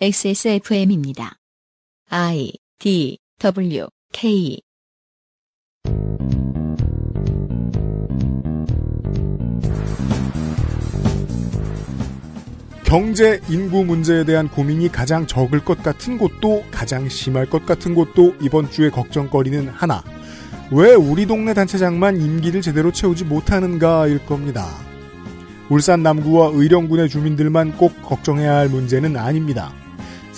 XSFM입니다. I D W K 경제 인구 문제에 대한 고민이 가장 적을 것 같은 곳도 가장 심할 것 같은 곳도 이번 주의 걱정거리는 하나. 왜 우리 동네 단체장만 임기를 제대로 채우지 못하는가일 겁니다. 울산 남구와 의령군의 주민들만 꼭 걱정해야 할 문제는 아닙니다.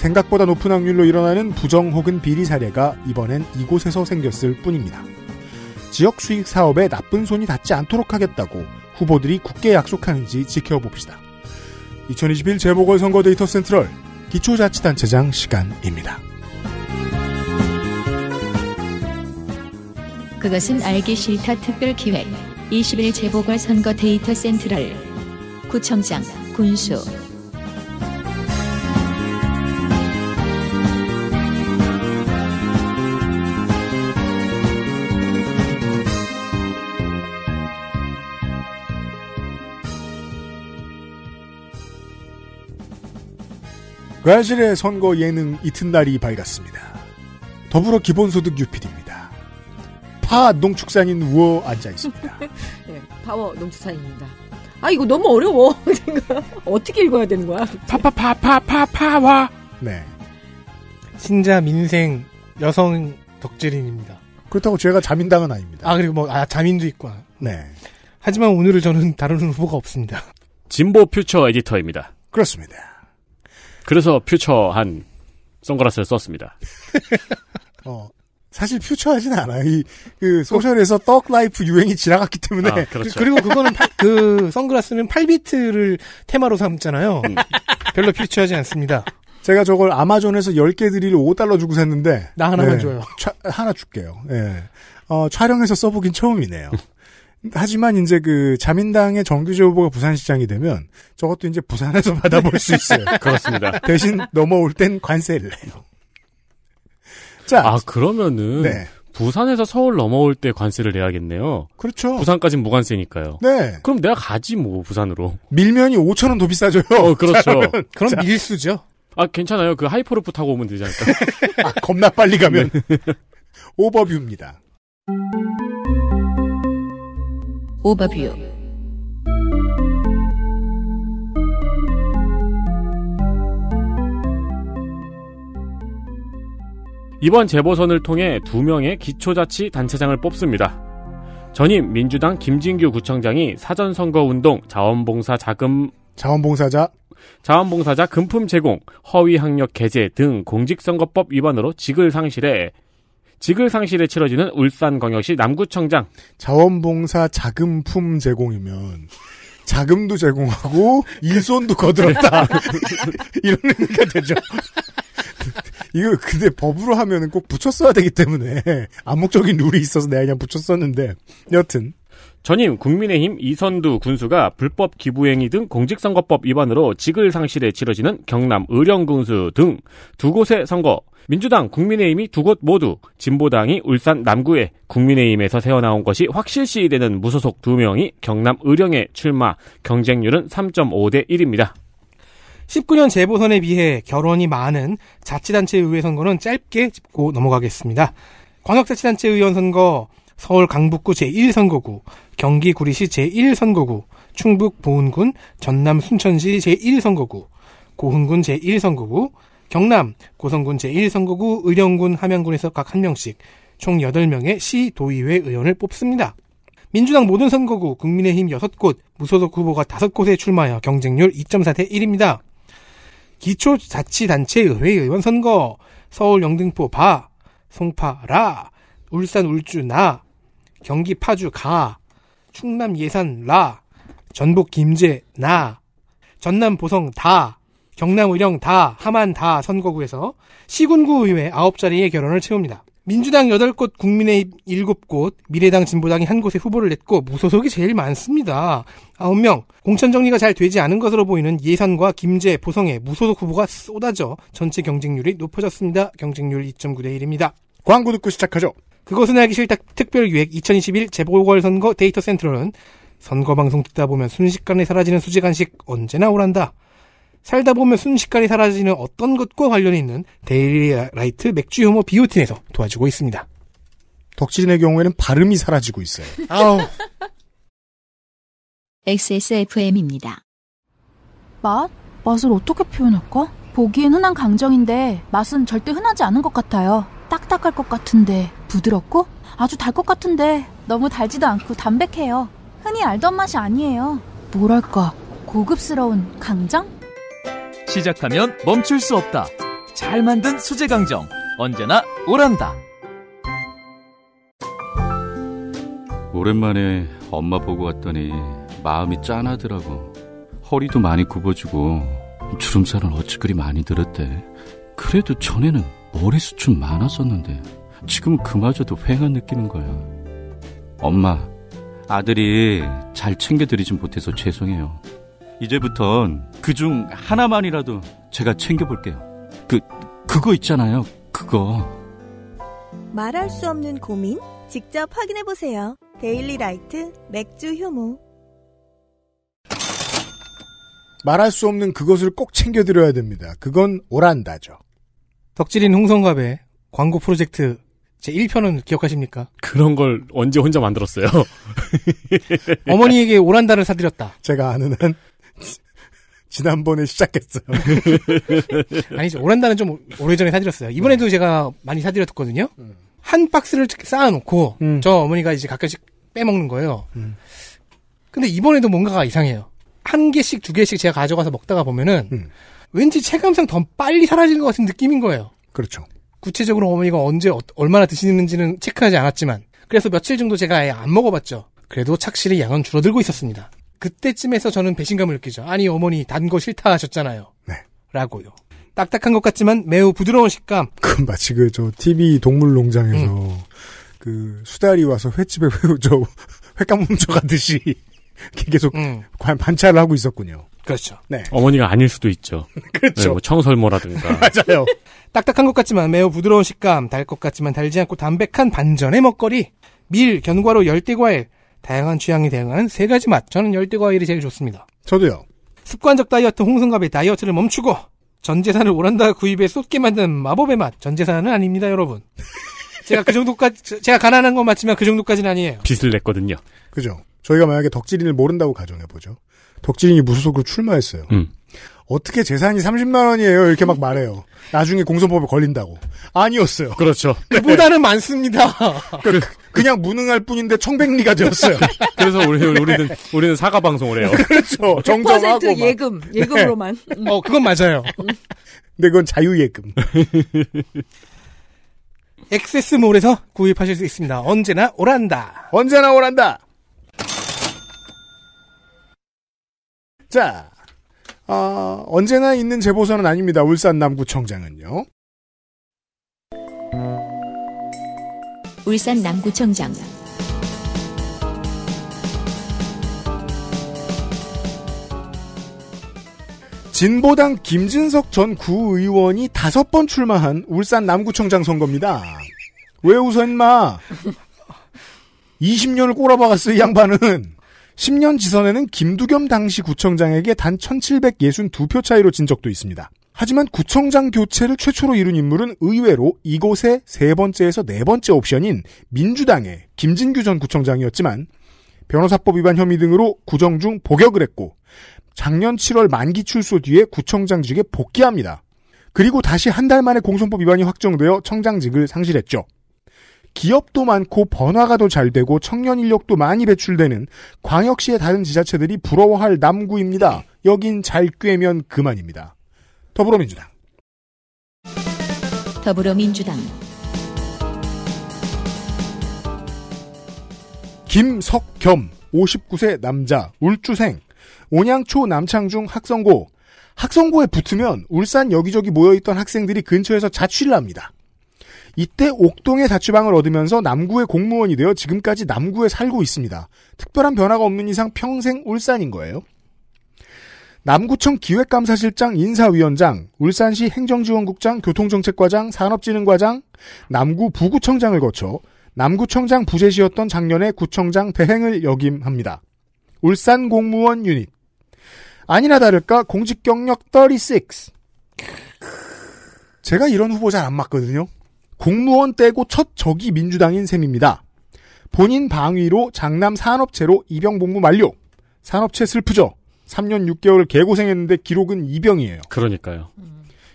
생각보다 높은 확률로 일어나는 부정 혹은 비리 사례가 이번엔 이곳에서 생겼을 뿐입니다. 지역 수익 사업에 나쁜 손이 닿지 않도록 하겠다고 후보들이 굳게 약속하는지 지켜봅시다. 2021 재보궐선거 데이터 센트럴 기초자치단체장 시간입니다. 그것은 알기 싫다 특별기획 21 재보궐선거 데이터 센트럴 구청장, 군수, 브라질의 선거 예능 이튿날이 밝았습니다. 더불어 기본소득 유피디입니다. 파 농축산인 우어 앉아있습니다. 네, 예, 파워 농축산입니다. 아 이거 너무 어려워. 어떻게 읽어야 되는 거야? 파파파파파파와 네. 신자 민생 여성 덕질인입니다. 그렇다고 제가 자민당은 아닙니다. 아 그리고 뭐 아, 자민도 있고. 네. 하지만 오늘은 저는 다루는 후보가 없습니다. 진보 퓨처 에디터입니다. 그렇습니다. 그래서 퓨처한 선글라스를 썼습니다. 어, 사실 퓨처하진 않아요. 이, 그, 소셜에서 떡 라이프 유행이 지나갔기 때문에. 아, 그렇죠. 그리고 그거는 팔, 그, 선글라스는 8비트를 테마로 삼잖아요. 음. 별로 퓨처하지 않습니다. 제가 저걸 아마존에서 10개 드릴 5달러 주고 샀는데. 나 하나만 네, 줘요. 차, 하나 줄게요. 예. 네. 어, 촬영해서 써보긴 처음이네요. 하지만 이제 그 자민당의 정규재 후보가 부산시장이 되면 저것도 이제 부산에서 받아볼 수 있어요. 그렇습니다. 대신 넘어올 땐 관세를 내요. 자. 아, 그러면은. 네. 부산에서 서울 넘어올 때 관세를 내야겠네요. 그렇죠. 부산까지는 무관세니까요. 네. 그럼 내가 가지 뭐 부산으로. 밀면이 5천 원 더 비싸져요. 어, 그렇죠. 자면. 그럼 자. 밀수죠. 아 괜찮아요. 그 하이퍼루프 타고 오면 되지 않을까. 아, 겁나 빨리 가면 네. 오버뷰입니다. 오버뷰 이번 재보선을 통해 두 명의 기초자치 단체장을 뽑습니다. 전임 민주당 김진규 구청장이 사전선거운동 자원봉사 자금 자원봉사자 자원봉사자 금품 제공 허위 학력 게재 등 공직선거법 위반으로 직을 상실해 지글상실에 치러지는 울산광역시 남구청장. 자원봉사 자금품 제공이면 자금도 제공하고 일손도 거들었다. 이런 의미가 되죠. 이거 근데 법으로 하면꼭 붙였어야 되기 때문에 암묵적인 룰이 있어서 내가 그냥 붙였었는데 여튼 전임 국민의힘 이선두 군수가 불법 기부행위 등 공직선거법 위반으로 직을 상실에 치러지는 경남 의령군수 등 두 곳의 선거 민주당, 국민의힘이 두 곳 모두 진보당이 울산 남구에 국민의힘에서 새어나온 것이 확실시 되는 무소속 두 명이 경남 의령에 출마 경쟁률은 3.5대 1입니다. 19년 재보선에 비해 결혼이 많은 자치단체 의회 선거는 짧게 짚고 넘어가겠습니다. 광역자치단체 의원 선거, 서울 강북구 제1선거구, 경기 구리시 제1선거구, 충북 보은군, 전남 순천시 제1선거구, 고흥군 제1선거구, 경남 고성군 제1선거구 의령군 함양군에서 각1명씩총 8명의 시도의회 의원을 뽑습니다. 민주당 모든 선거구 국민의힘 6곳 무소속 후보가 5곳에 출마하여 경쟁률 2.4 대 1입니다. 기초자치단체 의회 의원 선거 서울 영등포 바 송파 라 울산 울주 나 경기 파주 가 충남 예산 라 전북 김제 나 전남 보성 다 경남 의령 다, 하만 다 선거구에서 시군구 의회 9자리의 결혼을 채웁니다. 민주당 8곳, 국민의힘 7곳, 미래당 진보당이 한 곳에 후보를 냈고 무소속이 제일 많습니다. 9명, 공천 정리가 잘 되지 않은 것으로 보이는 예산과 김재보성의 무소속 후보가 쏟아져 전체 경쟁률이 높아졌습니다. 경쟁률 2.9대 1입니다. 광고 듣고 시작하죠. 그것은 알기 싫다 특별기획 2021 재보궐선거 데이터 센터로는 선거방송 듣다 보면 순식간에 사라지는 수제 간식 언제나 오란다. 살다 보면 순식간에 사라지는 어떤 것과 관련이 있는 데일리라이트 맥주 효모 비오틴에서 도와주고 있습니다. 덕질인의 경우에는 발음이 사라지고 있어요. 아우. XSFM입니다. 맛? 맛을 어떻게 표현할까? 보기엔 흔한 강정인데 맛은 절대 흔하지 않은 것 같아요. 딱딱할 것 같은데 부드럽고 아주 달 것 같은데 너무 달지도 않고 담백해요. 흔히 알던 맛이 아니에요. 뭐랄까 고급스러운 강정? 시작하면 멈출 수 없다. 잘 만든 수제 강정 언제나 오란다. 오랜만에 엄마 보고 왔더니 마음이 짠하더라고. 허리도 많이 굽어지고 주름살은 어찌 그리 많이 들었대. 그래도 전에는 머리숱 좀 많았었는데 지금은 그마저도 휑한 느낌인 거야. 엄마, 아들이 잘 챙겨드리진 못해서 죄송해요. 이제부턴 그중 하나만이라도 제가 챙겨볼게요. 그, 그거 있잖아요. 그거. 말할 수 없는 고민? 직접 확인해보세요. 데일리 라이트 맥주 효모. 말할 수 없는 그것을 꼭 챙겨드려야 됩니다. 그건 오란다죠. 덕질인 홍성갑의 광고 프로젝트 제 1편은 기억하십니까? 그런 걸 언제 혼자 만들었어요? 어머니에게 오란다를 사드렸다. 제가 아는 한 지난번에 시작했어요. 아니죠. 오란다는 좀 오래전에 사드렸어요. 이번에도 네. 제가 많이 사드렸거든요. 음. 한 박스를 쌓아놓고 음. 저 어머니가 이제 가끔씩 빼먹는 거예요. 음. 근데 이번에도 뭔가가 이상해요. 한 개씩 두 개씩 제가 가져가서 먹다가 보면은 음. 왠지 체감상 더 빨리 사라지는 것 같은 느낌인 거예요. 그렇죠. 구체적으로 어머니가 언제 어, 얼마나 드시는지는 체크하지 않았지만 그래서 며칠 정도 제가 아예 안 먹어봤죠. 그래도 착실히 양은 줄어들고 있었습니다. 그때쯤에서 저는 배신감을 느끼죠. 아니 어머니 단 거 싫다 하셨잖아요. 네. 라고요. 딱딱한 것 같지만 매우 부드러운 식감. 그 마치 그 저 TV 동물농장에서 음. 그 수달이 와서 횟집에 회저 횟감 훔쳐가듯이 계속 음. 관찰을 하고 있었군요. 그렇죠. 네. 어머니가 아닐 수도 있죠. 그렇죠. 네, 뭐 청설모라든가. 맞아요. 딱딱한 것 같지만 매우 부드러운 식감, 달 것 같지만 달지 않고 담백한 반전의 먹거리, 밀, 견과류, 열대과일, 다양한 취향이 대응하는 세 가지 맛. 저는 열대과일이 제일 좋습니다. 저도요. 습관적 다이어트 홍성갑의 다이어트를 멈추고 전 재산을 오란다 구입에 쏟게 만든 마법의 맛. 전 재산은 아닙니다, 여러분. 제가 그 정도까지 제가 가난한 건 맞지만 그 정도까지는 아니에요. 빚을 냈거든요. 그죠. 저희가 만약에 덕질인을 모른다고 가정해 보죠. 덕질인이 무소속으로 출마했어요. 음. 어떻게 재산이 30만 원이에요? 이렇게 막 말해요. 나중에 공소법에 걸린다고. 아니었어요. 그렇죠. 그보다는 많습니다. 그, 그냥 무능할 뿐인데 청백리가 되었어요. 그래서 우리, 우리는 우리는 사과 방송을 해요. 그렇죠. 정정하고 예금 예금으로만. 네. 어 그건 맞아요. 근데 그건 자유예금. 엑세스몰에서 구입하실 수 있습니다. 언제나 오란다. 언제나 오란다. 자, 어, 언제나 있는 제보서는 아닙니다. 울산 남구청장은요. 울산 남구청장 진보당 김진석 전 구의원이 다섯 번 출마한 울산 남구청장 선거입니다. 왜 웃어 인마 20년을 꼬라박았어 이 양반은 10년 지선에는 김두겸 당시 구청장에게 단 1762표 차이로 진 적도 있습니다. 하지만 구청장 교체를 최초로 이룬 인물은 의외로 이곳의 세 번째에서 네 번째 옵션인 민주당의 김진규 전 구청장이었지만 변호사법 위반 혐의 등으로 구정 중 복역을 했고 작년 7월 만기 출소 뒤에 구청장직에 복귀합니다. 그리고 다시 한 달 만에 공선법 위반이 확정되어 청장직을 상실했죠. 기업도 많고 번화가도 잘 되고 청년 인력도 많이 배출되는 광역시의 다른 지자체들이 부러워할 남구입니다. 여긴 잘 꿰면 그만입니다. 더불어민주당. 더불어민주당. 김석겸 59세 남자 울주생 온양초 남창중 학성고 학성고에 붙으면 울산 여기저기 모여있던 학생들이 근처에서 자취를 합니다. 이때 옥동의 자취방을 얻으면서 남구의 공무원이 되어 지금까지 남구에 살고 있습니다. 특별한 변화가 없는 이상 평생 울산인 거예요. 남구청 기획감사실장 인사위원장, 울산시 행정지원국장 교통정책과장 산업진흥과장, 남구 부구청장을 거쳐 남구청장 부재시였던 작년에 구청장 대행을 역임합니다. 울산 공무원 유닛. 아니나 다를까 공직 경력 36. 제가 이런 후보 잘 안 맞거든요. 공무원 떼고 첫 적이 민주당인 셈입니다. 본인 방위로 장남 산업체로 입영 복무 만료. 산업체 슬프죠. 3년 6개월 개고생했는데 기록은 2병이에요 그러니까요.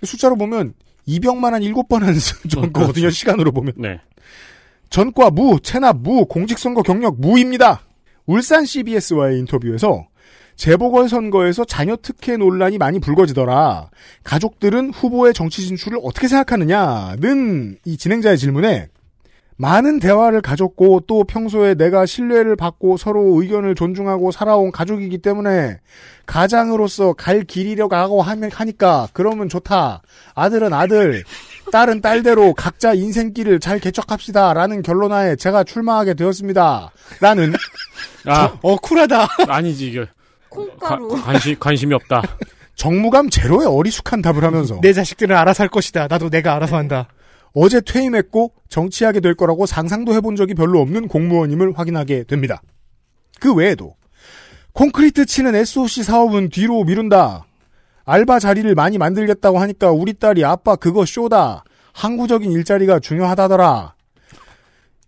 숫자로 보면 2병만한 7번 한 정도거든요. 그렇죠. 시간으로 보면. 네. 전과 무, 체납 무, 공직선거 경력 무입니다. 울산 CBS와의 인터뷰에서 재보궐선거에서 자녀 특혜 논란이 많이 불거지더라. 가족들은 후보의 정치 진출을 어떻게 생각하느냐는 이 진행자의 질문에 많은 대화를 가졌고 또 평소에 내가 신뢰를 받고 서로 의견을 존중하고 살아온 가족이기 때문에 가장으로서 갈 길이려고 하고 하니까 그러면 좋다. 아들은 아들, 딸은 딸대로 각자 인생길을 잘 개척합시다. 라는 결론하에 제가 출마하게 되었습니다. 라는. 아, 저, 어, 쿨하다. 아니지, 이게. 콩가루. 가, 관심, 관심이 없다. 정무감 제로의 어리숙한 답을 하면서. 내 자식들은 알아서 할 것이다. 나도 내가 알아서 한다. 어제 퇴임했고 정치하게 될 거라고 상상도 해본 적이 별로 없는 공무원임을 확인하게 됩니다. 그 외에도 콘크리트 치는 SOC 사업은 뒤로 미룬다. 알바 자리를 많이 만들겠다고 하니까 우리 딸이 아빠 그거 쇼다. 항구적인 일자리가 중요하다더라.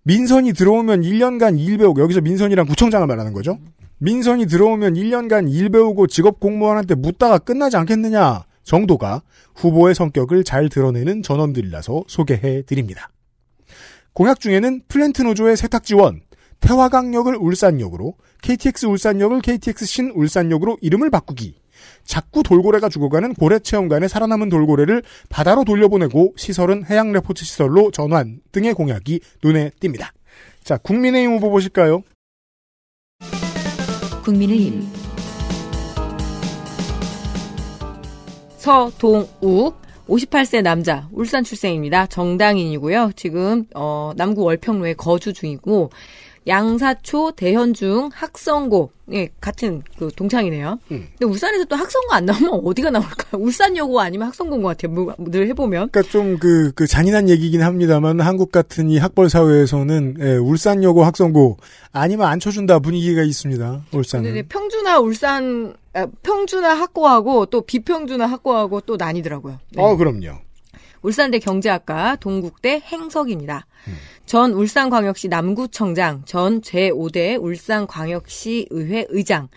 민선이 들어오면 1년간 일 배우고 여기서 민선이랑 구청장을 말하는 거죠. 민선이 들어오면 1년간 일 배우고 직업 공무원한테 묻다가 끝나지 않겠느냐. 정도가 후보의 성격을 잘 드러내는 전원들이라서 소개해 드립니다. 공약 중에는 플랜트 노조의 세탁 지원, 태화강역을 울산역으로, KTX 울산역을 KTX 신 울산역으로 이름을 바꾸기, 자꾸 돌고래가 죽어가는 고래체험관에 살아남은 돌고래를 바다로 돌려보내고 시설은 해양 레포츠 시설로 전환 등의 공약이 눈에 띕니다. 자, 국민의힘 후보 보실까요? 국민의힘 서동욱 58세 남자, 울산 출생입니다. 정당인이고요. 지금 어, 남구 월평로에 거주 중이고 양사초 대현중 학성고 예, 같은 그 동창이네요. 음. 근데 울산에서 또 학성고 안 나오면 어디가 나올까요? 울산여고 아니면 학성고인 것 같아요. 뭐, 늘 해보면. 그러니까 좀그 그 잔인한 얘기긴 합니다만 한국 같은 이 학벌 사회에서는 예, 울산여고 학성고 아니면 안 쳐준다 분위기가 있습니다. 울산은. 평주나 울산 아, 평준화 학고하고 또 비평준화 학고하고 또 나뉘더라고요. 네. 어, 그럼요. 울산대 경제학과 동국대 행석입니다. 음. 전 울산광역시 남구청장, 전 제5대 울산광역시 의회 의장,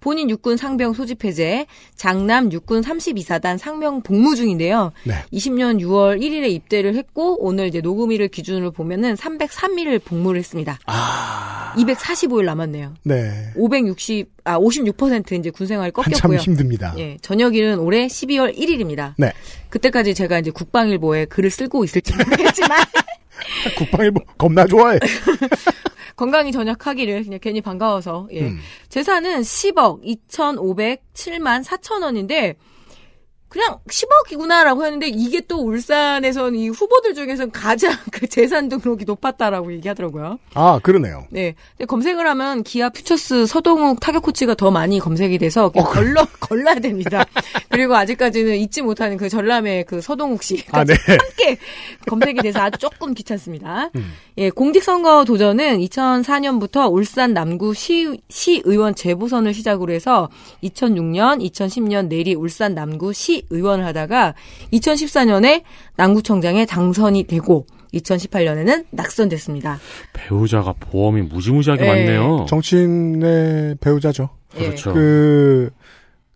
본인 육군 상병 소집 해제, 장남 육군 32사단 상병 복무 중인데요. 네. 20년 6월 1일에 입대를 했고 오늘 이제 녹음일을 기준으로 보면은 303일을 복무를 했습니다. 아. 245일 남았네요. 네. 560, 아, 56% 이제 군생활이 꺾였고요. 한참 힘듭니다. 예. 저녁일은 올해 12월 1일입니다. 네. 그때까지 제가 이제 국방일보에 글을 쓰고 있을지 모르겠지만. 국방일보 겁나 좋아해. 건강이 전역하기를 그냥 괜히 반가워서 예. 음. 재산은 10억 2,507만 4천 원인데 그냥 10억이구나라고 하는데 이게 또 울산에선 이 후보들 중에서 가장 그 재산 등록이 높았다라고 얘기하더라고요. 아 그러네요. 네, 검색을 하면 기아 퓨처스 서동욱 타격 코치가 더 많이 검색이 돼서 어, 걸러 걸러야 됩니다. 그리고 아직까지는 잊지 못하는 그 전남의 그 서동욱 씨 아, 네. 함께 검색이 돼서 아주 조금 귀찮습니다. 음. 예, 공직선거 도전은 2004년부터 울산 남구 시, 시의원 재보선을 시작으로 해서 2006년, 2010년 내리 울산 남구 시 의원을 하다가 2014년에 남구청장에 당선이 되고 2018년에는 낙선됐습니다. 배우자가 보험이 무지무지하게 네. 많네요. 정치인의 배우자죠. 예. 그렇죠. 그,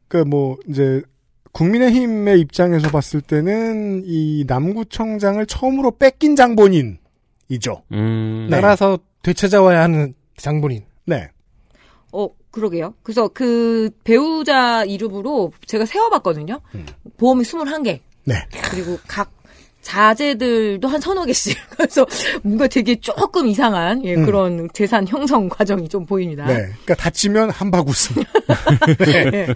그 뭐, 이제, 국민의힘의 입장에서 봤을 때는 이 남구청장을 처음으로 뺏긴 장본인이죠. 음. 따라서 네. 되찾아와야 하는 장본인. 네. 그러게요. 그래서 그 배우자 이름으로 제가 세워봤거든요. 음. 보험이 21개. 네. 그리고 각 자재들도 한 서너 개씩. 그래서 뭔가 되게 조금 이상한 예, 음. 그런 재산 형성 과정이 좀 보입니다. 네. 그러니까 다치면 한바구음 네.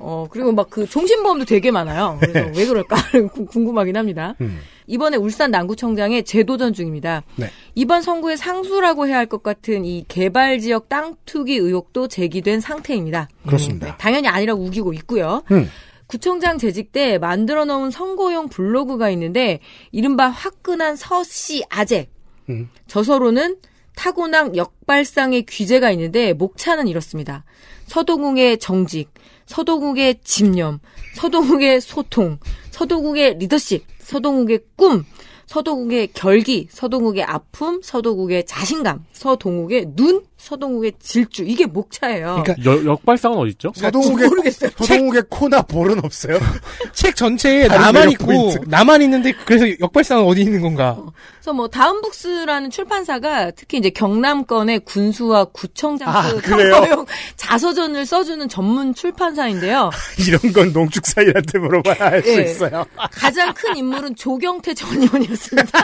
어, 그리고 막 그 종신보험도 되게 많아요. 그래서 네. 왜 그럴까 궁금하긴 합니다. 음. 이번에 울산 남구청장에 재도전 중입니다. 네. 이번 선거의 상수라고 해야 할 것 같은 이 개발 지역 땅 투기 의혹도 제기된 상태입니다. 그렇습니다. 음, 네. 당연히 아니라 고 우기고 있고요. 음. 구청장 재직 때 만들어 놓은 선거용 블로그가 있는데 이른바 화끈한 서씨 아재. 음. 저서로는 타고난 역발상의 귀재가 있는데 목차는 이렇습니다. 서도국의 정직, 서도국의 집념, 서도국의 소통, 서도국의 리더십, 서도국의 꿈, 서도국의 결기, 서도국의 아픔, 서도국의 자신감, 서동욱의 눈, 서동욱의 질주 이게 목차예요. 그러니까 역발상은 어디 있죠? 그러니까 서동욱의 모르겠어요. 서동욱의 코나 볼은 없어요. 책 전체에 나만 있고 포인트. 나만 있는데 그래서 역발상은 어디 있는 건가? 어. 그래서 뭐 다음북스라는 출판사가 특히 이제 경남권의 군수와 구청장 아, 평가용 그 자서전을 써주는 전문 출판사인데요. 이런 건 농축사일한테 물어봐야 할수 네. 예. 있어요. 가장 큰 인물은 조경태 전 의원이었습니다.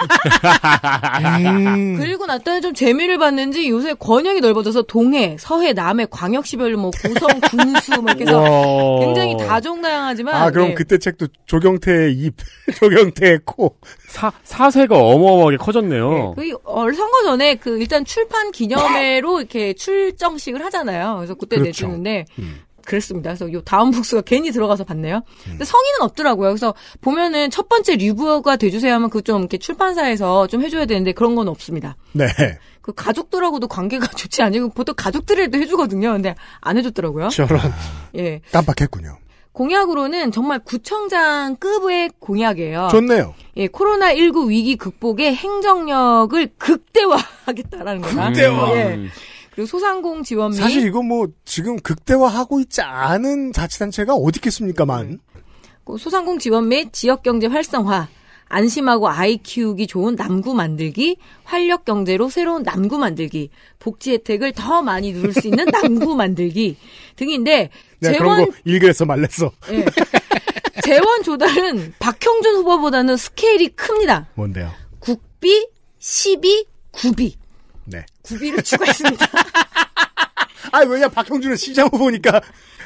음. 그리고 나타나 좀 재미를 봤는지 요새 권영이 넓어져서 동해, 서해, 남해, 광역시별로 뭐 고성, 군수 뭐 이렇게 해서 굉장히 다종다양하지만 아 그럼 네. 그때 책도 조경태의 입, 조경태의 코 사, 사세가 어마어마하게 커졌네요. 네, 그얼 선거 전에 그 일단 출판 기념회로 이렇게 출정식을 하잖아요. 그래서 그때 그렇죠. 내주는데 음. 그랬습니다. 그래서 요 다음 복수가 괜히 들어가서 봤네요. 음. 근데 성인은 없더라고요. 그래서 보면은 첫 번째 리뷰가 돼주세요 하면 그 좀 이렇게 출판사에서 좀 해줘야 되는데 그런 건 없습니다. 네. 그 가족들하고도 관계가 좋지 않으면 보통 가족들에도 해주거든요. 근데 안 해줬더라고요. 저런. 예. 깜빡했군요. 공약으로는 정말 구청장급의 공약이에요. 좋네요. 예, 코로나19 위기 극복에 행정력을 극대화하겠다라는 거다. 극대화. 예. 그리고 소상공 지원 및 사실 이거 뭐 지금 극대화하고 있지 않은 자치단체가 어디 있겠습니까만. 예. 그 소상공 지원 및 지역경제 활성화, 안심하고 아이 키우기 좋은 남구 만들기, 활력 경제로 새로운 남구 만들기, 복지 혜택을 더 많이 누릴 수 있는 남구 만들기 등인데 재원 일그에서 말랬어. 네. 예. 재원 조달은 박형준 후보보다는 스케일이 큽니다. 뭔데요? 국비, 시비, 구비. 네. 구비를 추가했습니다. 아 왜냐 박형준은 시장 후보니까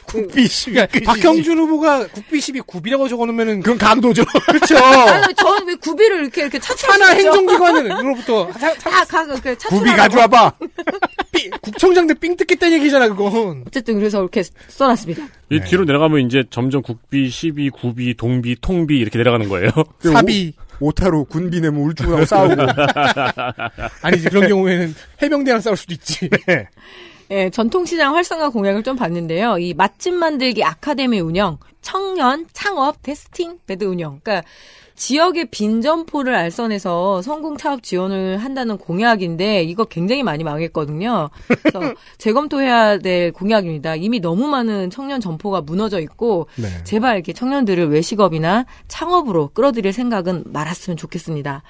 국비 10이 그러니까 그 박형준 후보가 국비 10이 굽이라고 적어놓으면은 그건 강도죠. 그렇죠. 아니, 저는 왜 구비를 이렇게 이렇게 차출하죠? 하나 행정기관으로부터 다 아, 가그 차출. 구비 가져와봐. 국청장들 삥 뜯겠다는 얘기잖아 그건. 어쨌든 그래서 이렇게 써놨습니다. 이 네. 뒤로 내려가면 이제 점점 국비, 시비, 구비, 동비, 통비 이렇게 내려가는 거예요. 그 사비. 오타로 군비 내면 울주하고 싸우고. 아니지, 그런 경우에는 해병대랑 싸울 수도 있지. 네. 네, 전통시장 활성화 공약을 좀 봤는데요. 이 맛집 만들기 아카데미 운영, 청년 창업 테스팅 배드 운영. 그러니까 지역의 빈 점포를 알선해서 성공 창업 지원을 한다는 공약인데 이거 굉장히 많이 망했거든요. 그래서 재검토해야 될 공약입니다. 이미 너무 많은 청년 점포가 무너져 있고 네. 제발 이렇게 청년들을 외식업이나 창업으로 끌어들일 생각은 말았으면 좋겠습니다.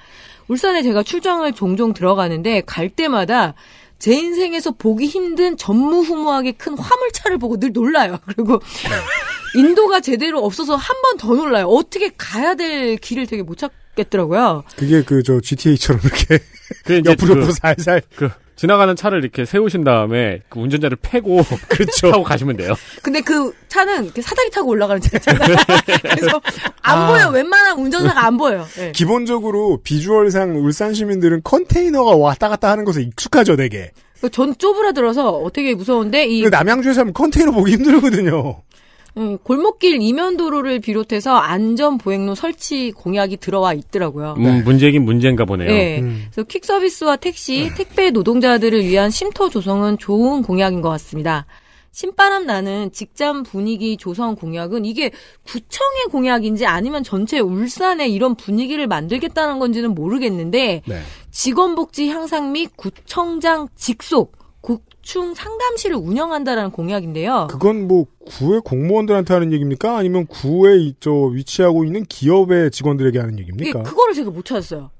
울산에 제가 출장을 종종 들어가는데 갈 때마다 제 인생에서 보기 힘든 전무후무하게 큰 화물차를 보고 늘 놀라요. 그리고 인도가 제대로 없어서 한 번 더 놀라요. 어떻게 가야 될 길을 되게 못 찾겠더라고요. 그게 그 저 GTA처럼 이렇게 그 옆으로 그, 살살 그 지나가는 차를 이렇게 세우신 다음에 그 운전자를 패고 그렇죠. 타고 가시면 돼요. 근데 그 차는 사다리 타고 올라가는 차 있잖아요. 그래서 안 아. 보여. 웬만한 운전사가 안 보여요. 네. 기본적으로 비주얼상 울산 시민들은 컨테이너가 왔다 갔다 하는 것에 익숙하죠, 되게. 전 쪼부라들어서 어떻게 무서운데 이 남양주에서 하면 컨테이너 보기 힘들거든요. 예, 골목길 이면 도로를 비롯해서 안전 보행로 설치 공약이 들어와 있더라고요. 음, 네. 문제긴 문제인가 보네요. 네. 음. 그래서 퀵 서비스와 택시, 음. 택배 노동자들을 위한 쉼터 조성은 좋은 공약인 것 같습니다. 신바람 나는 직장 분위기 조성 공약은 이게 구청의 공약인지 아니면 전체 울산에 이런 분위기를 만들겠다는 건지는 모르겠는데 네. 직원 복지 향상 및 구청장 직속 맞춤 상담실을 운영한다라는 공약인데요. 그건 뭐 구의 공무원들한테 하는 얘기입니까? 아니면 구에 저 위치하고 있는 기업의 직원들에게 하는 얘기입니까? 예, 그거를 제가 못 찾았어요.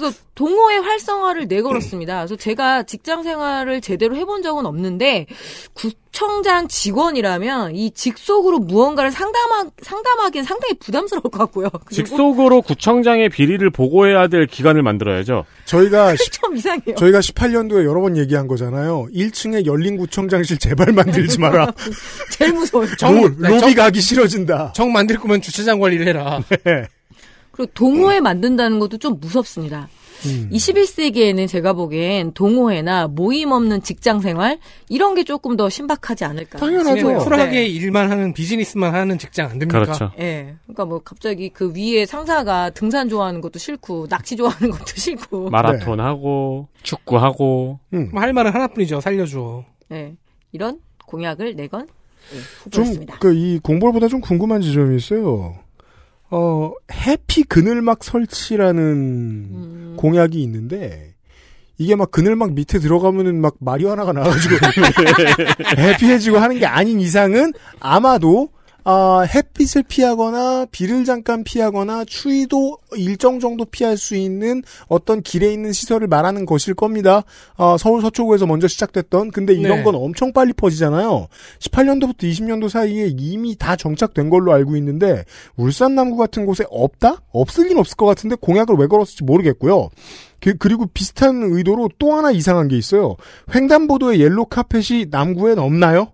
그래서 동호회 활성화를 내걸었습니다. 그래서 제가 직장 생활을 제대로 해본 적은 없는데 구청장 직원이라면 이 직속으로 무언가를 상담하, 상담하기엔 상당히 부담스러울 것 같고요. 직속으로 구청장의 비리를 보고해야 될기간을 만들어야죠. 저희가 좀 이상해요. 저희가 18년도에 여러 번 얘기한 거잖아요. 1층에 열린 구청장실 제발 만들지 마라. 제일 무서워요. 정, 로, 네, 로비 정, 가기 싫어진다. 정 만들 거면 주차장 관리를 해라. 네. 그리고 동호회 만든다는 것도 좀 무섭습니다. 음. 21세기에는 제가 보기엔 동호회나 모임 없는 직장 생활 이런 게 조금 더 신박하지 않을까. 당연하죠. 쿨하게 네. 일만 하는 비즈니스만 하는 직장 안 됩니까? 그렇죠. 예. 네. 그러니까 뭐 갑자기 그 위에 상사가 등산 좋아하는 것도 싫고 낚시 좋아하는 것도 싫고 마라톤 네. 하고 축구 하고 음. 할 말은 하나뿐이죠. 살려줘. 예. 이런 공약을 내건 네, 예, 좀그이 공벌보다 좀 궁금한 지점이 있어요. 어, 해피 그늘막 설치라는 음. 공약이 있는데, 이게 막 그늘막 밑에 들어가면은 막 마리화나가 나가지고 와 해피해지고 하는 게 아닌 이상은 아마도 아, 햇빛을 피하거나 비를 잠깐 피하거나 추위도 일정 정도 피할 수 있는 어떤 길에 있는 시설을 말하는 것일 겁니다. 아, 서울 서초구에서 먼저 시작됐던 근데 이런 네. 건 엄청 빨리 퍼지잖아요. 18년도부터 20년도 사이에 이미 다 정착된 걸로 알고 있는데 울산 남구 같은 곳에 없다? 없을 린 없을 것 같은데 공약을 왜 걸었을지 모르겠고요. 그, 리고 비슷한 의도로 또 하나 이상한 게 있어요. 횡단보도에 옐로 카펫이 남구엔 없나요?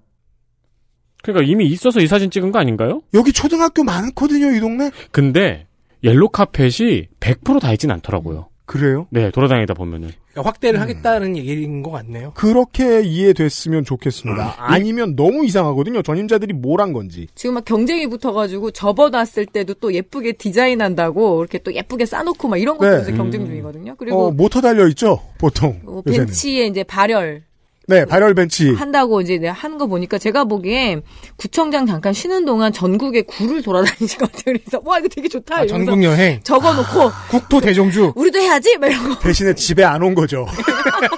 그러니까 이미 있어서 이 사진 찍은 거 아닌가요? 여기 초등학교 많거든요, 이 동네. 근데 옐로 카펫이 100%다 있진 않더라고요. 그래요? 네, 돌아다니다 보면은. 그러니까 확대를 음. 하겠다는 얘기인 것 같네요. 그렇게 이해됐으면 좋겠습니다. 음. 아, 아니면 너무 이상하거든요. 전임자들이 뭘 한 건지. 지금 막 경쟁이 붙어가지고 접어놨을 때도 또 예쁘게 디자인한다고 이렇게 또 예쁘게 싸놓고 막 이런 것도 네. 경쟁 중이거든요. 음. 그리고 어, 모터 달려 있죠, 보통. 어, 벤치에 이제 발열. 네, 발열 벤치 한다고 이제 내가 하는 거 보니까 제가 보기에 구청장 잠깐 쉬는 동안 전국에 구를 돌아다니신 것 같아요. 그래서 와 이거 되게 좋다. 아, 전국 여행 적어놓고 아, 국토 대종주 우리도 해야지 막 이런 거 대신에 집에 안 온 거죠.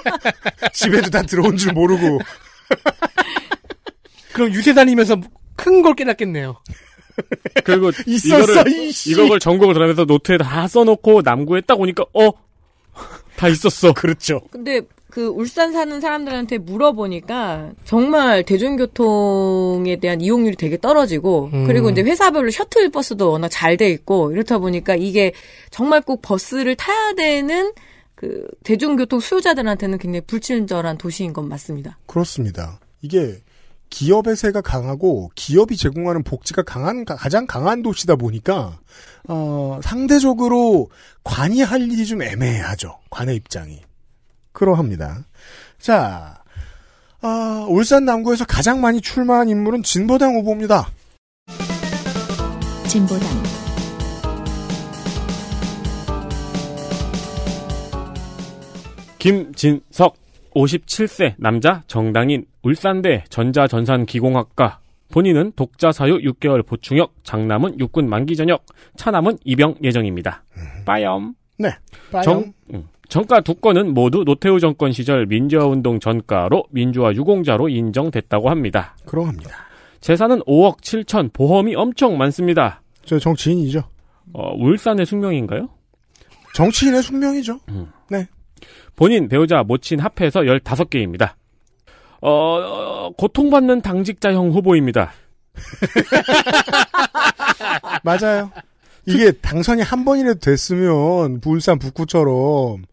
집에도 다 들어온 줄 모르고 그럼 유세 다니면서 큰 걸 깨닫겠네요. 그리고 있었어, 이거를 이걸 전국을 돌아면서 다 노트에 다 써놓고 남구에 딱 오니까 어. 다 있었어. 그렇죠. 근데 그 울산 사는 사람들한테 물어보니까 정말 대중교통에 대한 이용률이 되게 떨어지고 음. 그리고 이제 회사별로 셔틀 버스도 워낙 잘 돼 있고 이렇다 보니까 이게 정말 꼭 버스를 타야 되는 그 대중교통 수요자들한테는 굉장히 불친절한 도시인 건 맞습니다. 그렇습니다. 이게 기업의 세가 강하고 기업이 제공하는 복지가 강한 가장 강한 도시다 보니까 어, 상대적으로 관이 할 일이 좀 애매하죠. 관의 입장이. 그러합니다. 자, 아, 울산 남구에서 가장 많이 출마한 인물은 진보당 후보입니다. 진보당 김진석 57세 남자 정당인 울산대 전자전산기공학과 본인은 독자 사유 6개월 보충역 장남은 육군 만기 전역 차남은 입영 예정입니다. 음. 빠염. 네. 빠염. 정, 음. 정가 두 건은 모두 노태우 정권 시절 민주화운동 전가로 민주화 유공자로 인정됐다고 합니다. 그러합니다. 재산은 5억 7천, 보험이 엄청 많습니다. 저 정치인이죠. 어, 울산의 숙명인가요? 정치인의 숙명이죠. 음. 네. 본인, 배우자, 모친 합해서 15개입니다. 어, 고통받는 당직자형 후보입니다. 맞아요. 이게 당선이 한 번이라도 됐으면 부울산 북구처럼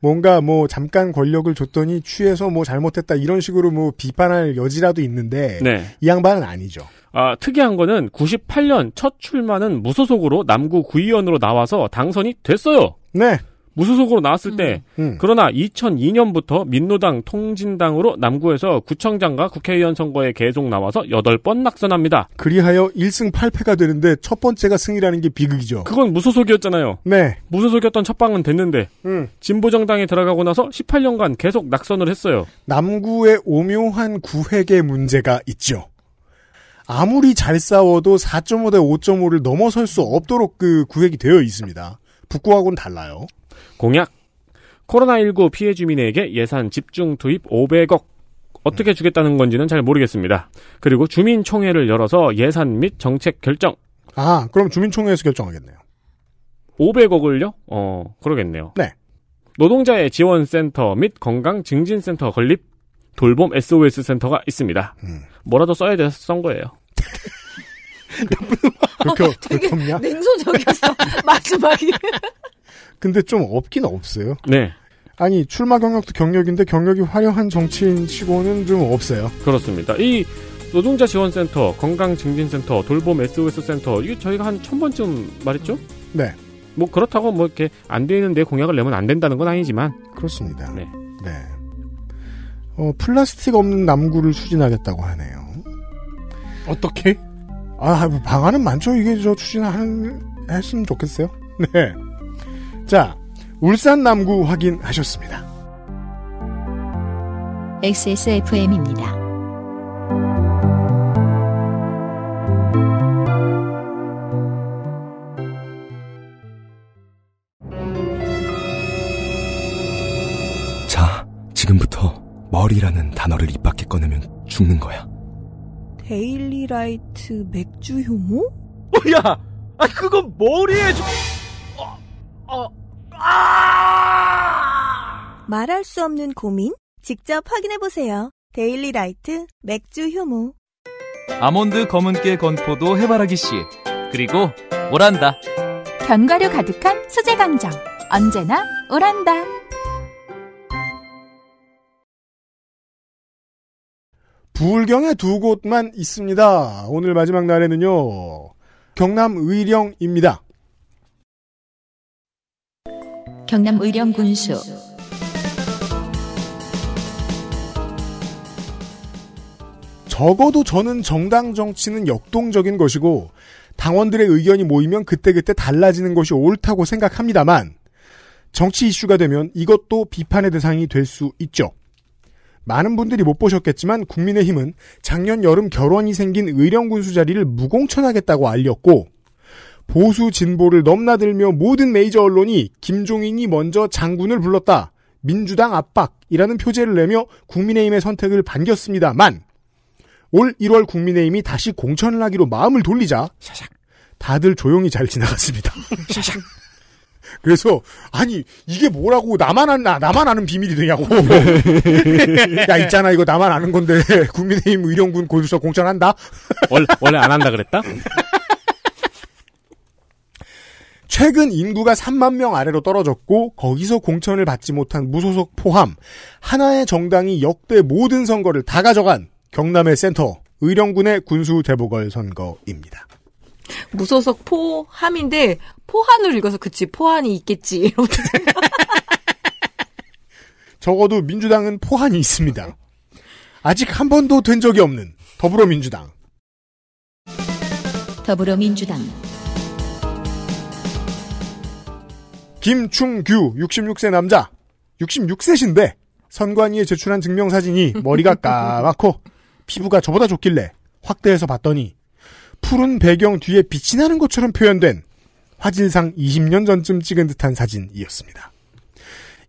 뭔가 뭐 잠깐 권력을 줬더니 취해서 뭐 잘못했다 이런 식으로 뭐 비판할 여지라도 있는데 네. 이 양반은 아니죠. 아, 특이한 거는 98년 첫 출마는 무소속으로 남구 구의원으로 나와서 당선이 됐어요. 네. 무소속으로 나왔을 때 음. 음. 그러나 2002년부터 민노당 통진당으로 남구에서 구청장과 국회의원 선거에 계속 나와서 8번 낙선합니다. 그리하여 1승 8패가 되는데 첫 번째가 승이라는 게 비극이죠. 그건 무소속이었잖아요. 네. 무소속이었던 첫방은 됐는데 음. 진보정당에 들어가고 나서 18년간 계속 낙선을 했어요. 남구의 오묘한 구획의 문제가 있죠. 아무리 잘 싸워도 4.5대 5.5를 넘어설 수 없도록 그 구획이 되어 있습니다. 북구하고는 달라요. 공약 코로나19 피해 주민에게 예산 집중 투입 500억 어떻게 주겠다는 건지는 잘 모르겠습니다. 그리고 주민총회를 열어서 예산 및 정책 결정. 아, 그럼 주민총회에서 결정하겠네요. 500억을요? 어, 그러겠네요. 네. 노동자의 지원센터 및 건강증진센터 건립, 돌봄 SOS 센터가 있습니다. 음. 뭐라도 써야 돼서 쓴 거예요. 나 그렇게, 어, 되게 그렇게 냉소적이었어. 마지막에. 근데 좀 없긴 없어요. 네. 아니 출마 경력도 경력인데 경력이 화려한 정치인 치고는 좀 없어요. 그렇습니다. 이 노동자 지원센터, 건강증진센터, 돌봄 SOS 센터 이게 저희가 한 천 번쯤 말했죠? 네. 뭐 그렇다고 뭐 이렇게 안 되는데 공약을 내면 안 된다는 건 아니지만 그렇습니다. 네. 네. 어, 플라스틱 없는 남구를 추진하겠다고 하네요. 어떻게? 아, 뭐 방안은 많죠. 이게 저 추진하는 했으면 좋겠어요. 네. 자, 울산 남구 확인하셨습니다. XSFM입니다. 자, 지금부터 머리라는 단어를 입 밖에 꺼내면 죽는 거야. 데일리라이트 맥주 효모? 어, 야! 아, 그건 머리에... 저... 아! 말할 수 없는 고민? 직접 확인해보세요. 데일리 라이트 맥주 효모. 아몬드 검은깨 건포도 해바라기 씨. 그리고 오란다. 견과류 가득한 수제 강정. 언제나 오란다. 불경에두 곳만 있습니다. 오늘 마지막 날에는요. 경남 의령입니다. 경남 의령 군수 적어도 저는 정당 정치는 역동적인 것이고 당원들의 의견이 모이면 그때그때 달라지는 것이 옳다고 생각합니다만 정치 이슈가 되면 이것도 비판의 대상이 될 수 있죠. 많은 분들이 못 보셨겠지만 국민의힘은 작년 여름 결혼이 생긴 의령군수 자리를 무공천하겠다고 알렸고 보수 진보를 넘나들며 모든 메이저 언론이 김종인이 먼저 장군을 불렀다. 민주당 압박이라는 표제를 내며 국민의힘의 선택을 반겼습니다만 올 1월 국민의힘이 다시 공천을 하기로 마음을 돌리자 샤샥 다들 조용히 잘 지나갔습니다. 샤샥 그래서 아니 이게 뭐라고 나만 안, 나, 나만 아는 비밀이 되냐고 야 있잖아 이거 나만 아는 건데 국민의힘 의령군 고수석 공천한다 원래 원래 안 한다 그랬다 최근 인구가 3만 명 아래로 떨어졌고 거기서 공천을 받지 못한 무소속 포함 하나의 정당이 역대 모든 선거를 다 가져간 경남의 센터 의령군의 군수 대보궐 선거입니다. 무소속 포함인데 포한을 읽어서 그치 포한이 있겠지 적어도 민주당은 포한이 있습니다. 아직 한 번도 된 적이 없는 더불어민주당. 더불어민주당 김충규 66세 남자 66세신데 선관위에 제출한 증명사진이 머리가 까맣고 피부가 저보다 좋길래 확대해서 봤더니 푸른 배경 뒤에 빛이 나는 것처럼 표현된 화질상 20년 전쯤 찍은 듯한 사진이었습니다.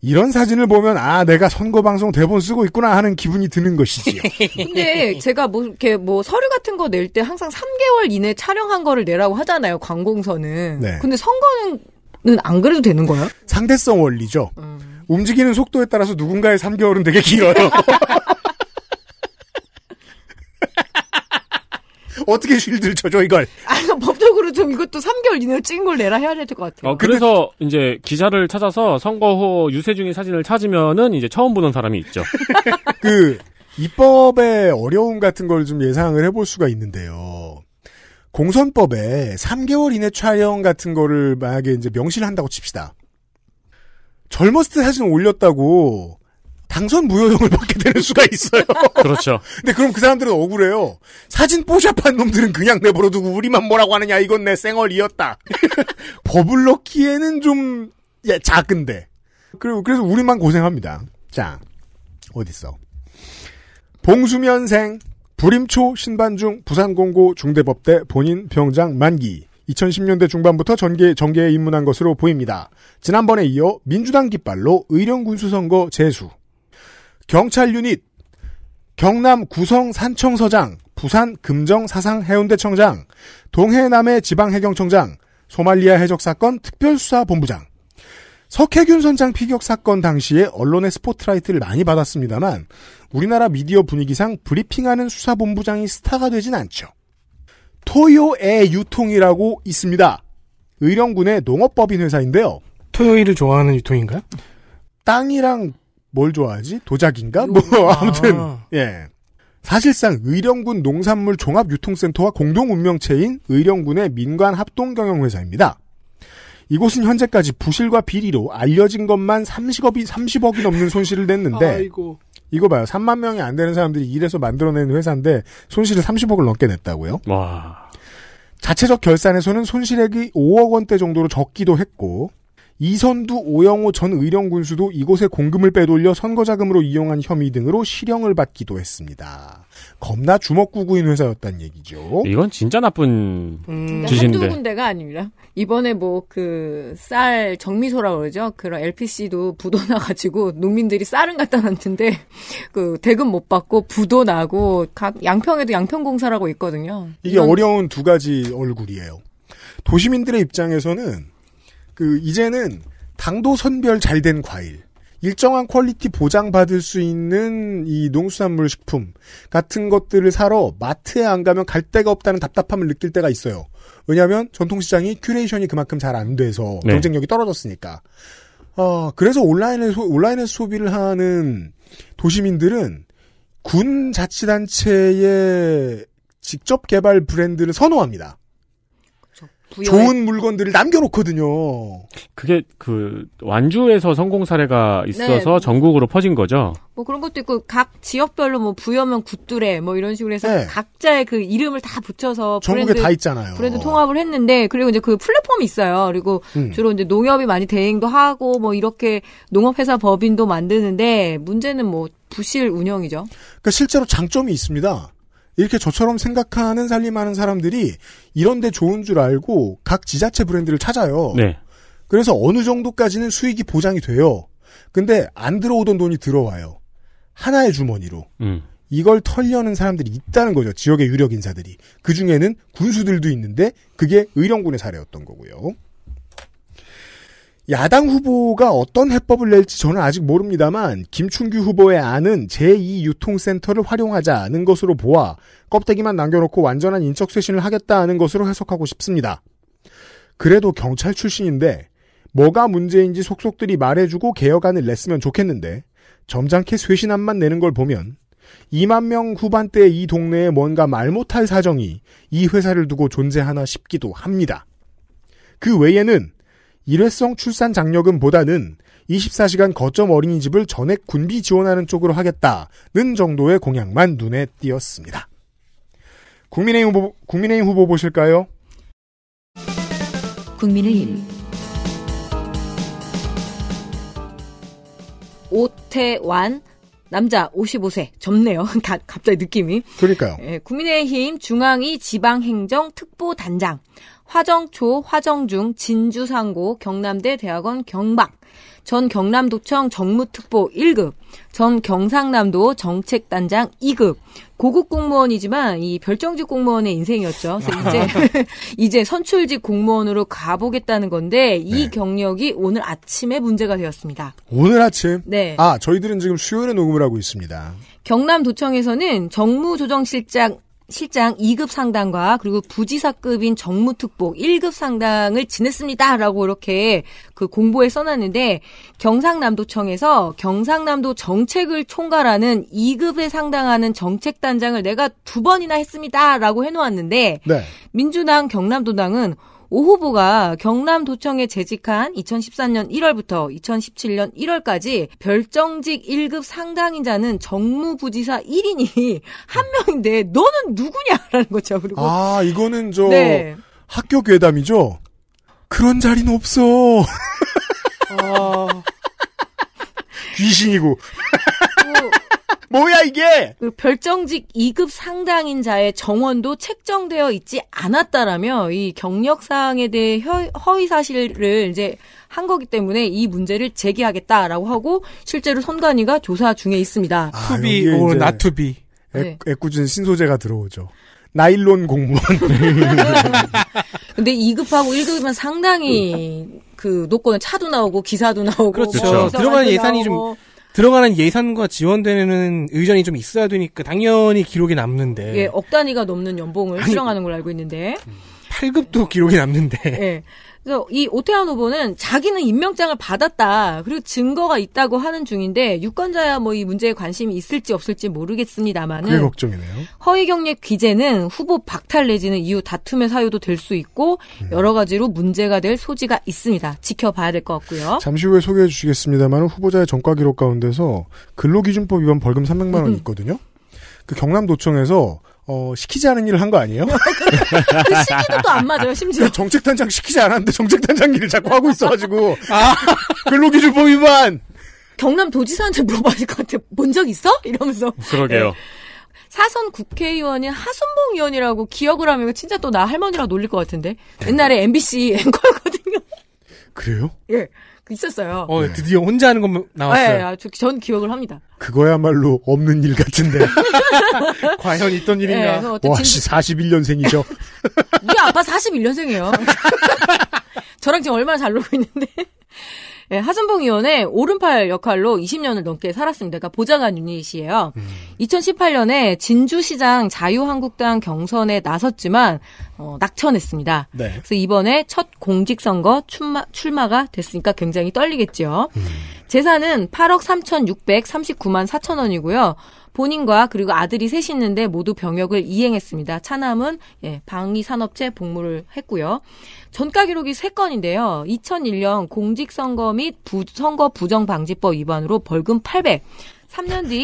이런 사진을 보면 아 내가 선거 방송 대본 쓰고 있구나 하는 기분이 드는 것이지요. 근데 제가 뭐 이렇게 뭐 서류 같은 거 낼 때 항상 3개월 이내 촬영한 거를 내라고 하잖아요. 관공서는. 네. 근데 선거는 안 그래도 되는 거예요? 상대성 원리죠. 음. 움직이는 속도에 따라서 누군가의 3개월은 되게 길어요. 어떻게 쉴드를 쳐줘 이걸? 아, 법적으로 좀 이것도 3개월 이내로 찍은 걸 내라 해야 될 것 같아요. 어, 그래서 근데... 이제 기자를 찾아서 선거 후 유세 중인 사진을 찾으면은 이제 처음 보는 사람이 있죠. 그 입법의 어려움 같은 걸 좀 예상을 해볼 수가 있는데요. 공선법에 3개월 이내 촬영 같은 거를 만약에 이제 명시를 한다고 칩시다. 젊었을 때 사진 올렸다고 당선 무효형을 받게 되는 수가 있어요. 그렇죠. 근데 그럼 그 사람들은 억울해요. 사진 뽀샵한 놈들은 그냥 내버려두고 우리만 뭐라고 하느냐 이건 내 생얼이었다. 법을 넣기에는 좀 예, 작은데. 그리고 그래서 우리만 고생합니다. 자어딨어 봉수면생 불임초 신반중 부산공고 중대법대 본인 병장 만기 2010년대 중반부터 전개, 전개에 입문한 것으로 보입니다. 지난번에 이어 민주당 깃발로 의령군수 선거 재수 경찰 유닛 경남 구성 산청서장 부산 금정 사상 해운대청장 동해남해 지방해경청장 소말리아 해적사건 특별수사본부장 석혜균 선장 피격 사건 당시에 언론의 스포트라이트를 많이 받았습니다만 우리나라 미디어 분위기상 브리핑하는 수사본부장이 스타가 되진 않죠. 토요의 유통이라고 있습니다. 의령군의 농업법인 회사인데요. 토요일을 좋아하는 유통인가요? 땅이랑 뭘 좋아하지? 도자기인가? 뭐 아. 아무튼 예. 사실상 의령군 농산물 종합 유통센터와 공동 운명체인 의령군의 민관 합동 경영 회사입니다. 이곳은 현재까지 부실과 비리로 알려진 것만 30억이 30억이 넘는 손실을 냈는데 아이고. 이거 봐요. 3만 명이 안 되는 사람들이 일해서 만들어낸 회사인데 손실을 30억을 넘게 냈다고요? 와. 자체적 결산에서는 손실액이 5억 원대 정도로 적기도 했고 이선두 오영호 전 의령 군수도 이곳에 공금을 빼돌려 선거자금으로 이용한 혐의 등으로 실형을 받기도 했습니다. 겁나 주먹구구인 회사였단 얘기죠. 이건 진짜 나쁜 음... 주신데. 한두 군데가 아닙니다. 이번에 뭐 그 쌀 정미소라고 그러죠. 그런 LPC도 부도 나가지고 농민들이 쌀은 갖다 놨는데 그 대금 못 받고 부도 나고 각 양평에도 양평공사라고 있거든요. 이게 이런... 어려운 두 가지 얼굴이에요. 도시민들의 입장에서는 그 이제는 당도 선별 잘 된 과일, 일정한 퀄리티 보장받을 수 있는 이 농수산물 식품 같은 것들을 사러 마트에 안 가면 갈 데가 없다는 답답함을 느낄 때가 있어요. 왜냐하면 전통시장이 큐레이션이 그만큼 잘 안 돼서 네. 경쟁력이 떨어졌으니까. 어, 그래서 온라인에 온라인에서 소비를 하는 도시민들은 군 자치단체의 직접 개발 브랜드를 선호합니다. 부여해... 좋은 물건들을 남겨놓거든요. 그게 그 완주에서 성공 사례가 있어서 네. 전국으로 퍼진 거죠. 뭐 그런 것도 있고 각 지역별로 뭐 부여면 굿뚜레 뭐 이런 식으로 해서 네. 각자의 그 이름을 다 붙여서 전국에 다 있잖아요. 브랜드 통합을 했는데 그리고 이제 그 플랫폼이 있어요. 그리고 음. 주로 이제 농협이 많이 대행도 하고 뭐 이렇게 농업회사 법인도 만드는데 문제는 뭐 부실 운영이죠. 그러니까 실제로 장점이 있습니다. 이렇게 저처럼 생각하는 살림하는 사람들이 이런데 좋은 줄 알고 각 지자체 브랜드를 찾아요. 네. 그래서 어느 정도까지는 수익이 보장이 돼요. 근데 안 들어오던 돈이 들어와요. 하나의 주머니로. 음. 이걸 털려는 사람들이 있다는 거죠. 지역의 유력 인사들이. 그 중에는 군수들도 있는데 그게 의령군의 사례였던 거고요. 야당 후보가 어떤 해법을 낼지 저는 아직 모릅니다만 김충규 후보의 안은 제2 유통센터를 활용하자는 것으로 보아 껍데기만 남겨놓고 완전한 인적 쇄신을 하겠다는 것으로 해석하고 싶습니다. 그래도 경찰 출신인데 뭐가 문제인지 속속들이 말해주고 개혁안을 냈으면 좋겠는데 점잖게 쇄신안만 내는 걸 보면 2만 명 후반대 의이 동네에 뭔가 말 못할 사정이 이 회사를 두고 존재하나 싶기도 합니다. 그 외에는 일회성 출산 장려금보다는 24시간 거점 어린이집을 전액 군비 지원하는 쪽으로 하겠다는 정도의 공약만 눈에 띄었습니다. 국민의힘 후보, 국민의힘 후보 보실까요? 국민의힘 오태완 남자 55세 젊네요. 가, 갑자기 느낌이. 그러니까요. 예, 국민의힘 중앙위 지방행정 특보단장 화정초, 화정중, 진주상고, 경남대 대학원 경박, 전 경남도청 정무특보 1급, 전 경상남도 정책단장 2급, 고급 공무원이지만 이 별정직 공무원의 인생이었죠. 그래서 이제 이제 선출직 공무원으로 가보겠다는 건데 이 네. 경력이 오늘 아침에 문제가 되었습니다. 오늘 아침? 네. 아 저희들은 지금 수요일에 녹음을 하고 있습니다. 경남도청에서는 정무조정실장 실장 2급 상당과 그리고 부지사급인 정무특보 1급 상당을 지냈습니다라고 이렇게 그 공보에 써놨는데 경상남도청에서 경상남도 정책을 총괄하는 2급에 상당하는 정책단장을 내가 두 번이나 했습니다라고 해놓았는데 네. 민주당 경남도당은 오 후보가 경남도청에 재직한 2013년 1월부터 2017년 1월까지 별정직 1급 상당인자는 정무부지사 1인이 한 음. 명인데 너는 누구냐라는 거죠. 그리고 아 이거는 저 네. 학교 괴담이죠. 그런 자리는 없어. 아... 귀신이고. 뭐, 뭐야 이게? 별정직 2급 상당인 자의 정원도 책정되어 있지 않았다라며 이 경력 사항에 대해 허위 사실을 이제 한 거기 때문에 이 문제를 제기하겠다라고 하고 실제로 선관위가 조사 중에 있습니다. 아, 투비 아, 나투비 네. 애꿎은 신소재가 들어오죠. 나일론 공무원. 근데 2급하고 1급이면 상당히 그 노건은 차도 나오고 기사도 나오고 그렇죠. 뭐 그렇죠. 들어가는 예산이 나오고. 좀 들어가는 예산과 지원되는 의전이 좀 있어야 되니까 당연히 기록이 남는데. 예, 억 단위가 넘는 연봉을 아니, 수령하는 걸 알고 있는데. 8급도 기록이 남는데. 예. 그래서 이 오태환 후보는 자기는 임명장을 받았다. 그리고 증거가 있다고 하는 중인데 유권자야 뭐 이 문제에 관심이 있을지 없을지 모르겠습니다만은 그게 걱정이네요. 허위 경력 기재는 후보 박탈 내지는 이후 다툼의 사유도 될 수 있고 음. 여러 가지로 문제가 될 소지가 있습니다. 지켜봐야 될 것 같고요. 잠시 후에 소개해 주시겠습니다만 후보자의 전과 기록 가운데서 근로기준법 위반 벌금 300만 원 음. 있거든요. 그 경남도청에서 어, 시키지 않은 일을 한 거 아니에요? 그 시기도 또 안 맞아요, 심지어. 그 정책단장 시키지 않았는데 정책단장 일을 자꾸 하고 있어가지고. 아, 근로기준법 위반! 경남 도지사한테 물어봐야 될 것 같아. 요본 적 있어? 이러면서. 그러게요. 네. 사선 국회의원이 하순봉 의원이라고 기억을 하면 진짜 또 나 할머니랑 놀릴 것 같은데. 네. 옛날에 MBC 앵커였거든요. 그래요? 예. 있었어요. 어, 네. 드디어 혼자 하는 것만 나왔어요. 네, 전 기억을 합니다. 그거야말로 없는 일 같은데. 과연 있던 일인가? 네, 와, 씨, 41년생이죠. 우리 아빠 41년생이에요. 저랑 지금 얼마나 잘 놀고 있는데. 예, 하순봉 의원의 오른팔 역할로 20년을 넘게 살았습니다. 그러니까 보장한 유닛이에요. 음. 2018년에 진주시장 자유한국당 경선에 나섰지만 어, 낙천했습니다. 네. 그래서 이번에 첫 공직선거 출마, 출마가 됐으니까 굉장히 떨리겠죠. 음. 재산은 8억 3,639만 4천 원이고요. 본인과 그리고 아들이 셋이 있는데 모두 병역을 이행했습니다. 차남은 예, 방위산업체 복무를 했고요. 전가 기록이 세건인데요 2001년 공직선거 및 부, 선거 부정방지법 위반으로 벌금 800. 3년 뒤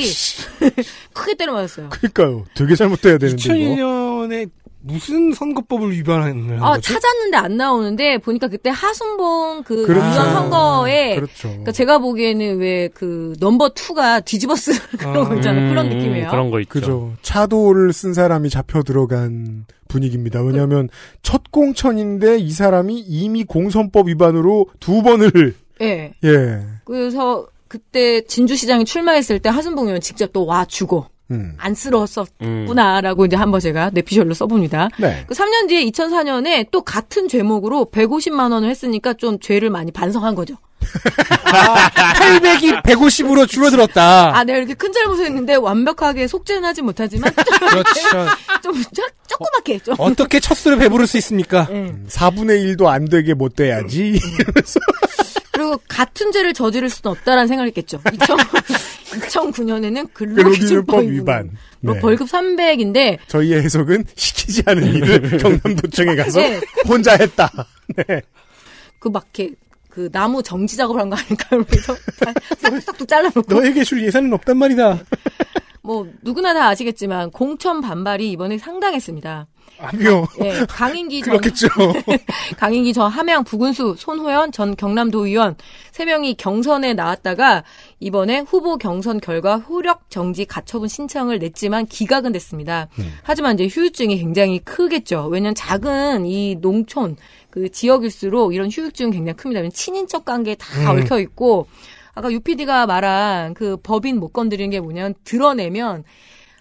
아, 크게 때려 맞았어요. 그러니까요. 되게 잘못돼야 되는데 2001년에 무슨 선거법을 위반한 거예요? 아, 찾았는데 안 나오는데 보니까 그때 하순봉 그 그렇죠. 의원 선거에 그렇죠. 그러니까 제가 보기에는 왜 그 넘버 투가 뒤집어 쓰 그런 거 있잖아요. 음, 그런 느낌이에요. 그런 거 있죠. 그죠. 차도를 쓴 사람이 잡혀 들어간 분위기입니다. 왜냐하면 그, 첫 공천인데 이 사람이 이미 공선법 위반으로 두 번을 예. 예. 그래서 그때 진주시장에 출마했을 때 하순봉 의원 직접 또와 주고 음. 안쓰러웠었구나라고 이제 한번 제가 내피셜로 써봅니다. 네. 그 3년 뒤에 2004년에 또 같은 죄목으로 150만 원을 했으니까 좀 죄를 많이 반성한 거죠. 아, 800이 150으로 줄어들었다. 아, 내가 네. 이렇게 큰 잘못을 했는데 완벽하게 속죄는 하지 못하지만 그렇죠. 좀 조, 조그맣게 좀. 어떻게 첫 수를 배부를 수 있습니까? 네. 음. 4분의 1도 안 되게 못 돼야지. 음. 이 그리고 같은 죄를 저지를 수는 없다라는 생각을 했겠죠. 2009년에는 그 근로기준법 위반. 뭐 네. 벌금 300인데 저희의 해석은 시키지 않은 일을 경남도청에 가서 네. 혼자 했다. 네. 그막 이그 나무 정지 작업을 한 거 아닐까요? 그래서 싹싹 잘라놓고 너에게 줄 예산은 없단 말이다. 뭐 누구나 다 아시겠지만 공천 반발이 이번에 상당했습니다. 아니요. 네, 강인기 전, 그렇겠죠. 강인기 전 함양 부근수 손호연 전 경남도 의원 세 명이 경선에 나왔다가 이번에 후보 경선 결과 효력 정지 가처분 신청을 냈지만 기각은 됐습니다. 네. 하지만 이제 후유증이 굉장히 크겠죠. 왜냐면 작은 이 농촌 그 지역일수록 이런 후유증 굉장히 큽니다. 친인척 관계 다 음. 얽혀 있고 아까 UPD가 말한 그 법인 못 건드리는 게 뭐냐면 드러내면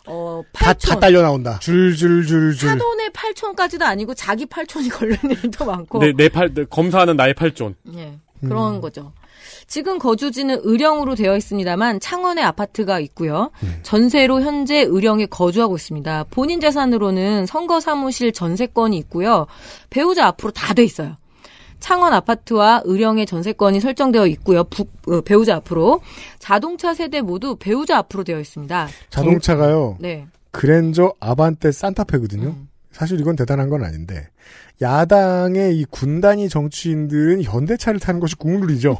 어, 8천. 다, 다 딸려 나온다. 줄줄줄줄. 사돈의 8촌까지도 아니고 자기 8촌이 걸리는 일도 많고. 내, 내 팔, 검사하는 나의 8촌. 예. 그런 음. 거죠. 지금 거주지는 의령으로 되어 있습니다만 창원에 아파트가 있고요. 음. 전세로 현재 의령에 거주하고 있습니다. 본인 재산으로는 선거 사무실 전세권이 있고요. 배우자 앞으로 다 돼 있어요. 창원 아파트와 의령의 전세권이 설정되어 있고요. 부, 어, 배우자 앞으로 자동차 세대 모두 배우자 앞으로 되어 있습니다. 자동차가요. 네. 그랜저 아반떼 산타페거든요. 음. 사실 이건 대단한 건 아닌데 야당의 이 군단이 정치인들은 현대차를 타는 것이 국룰이죠.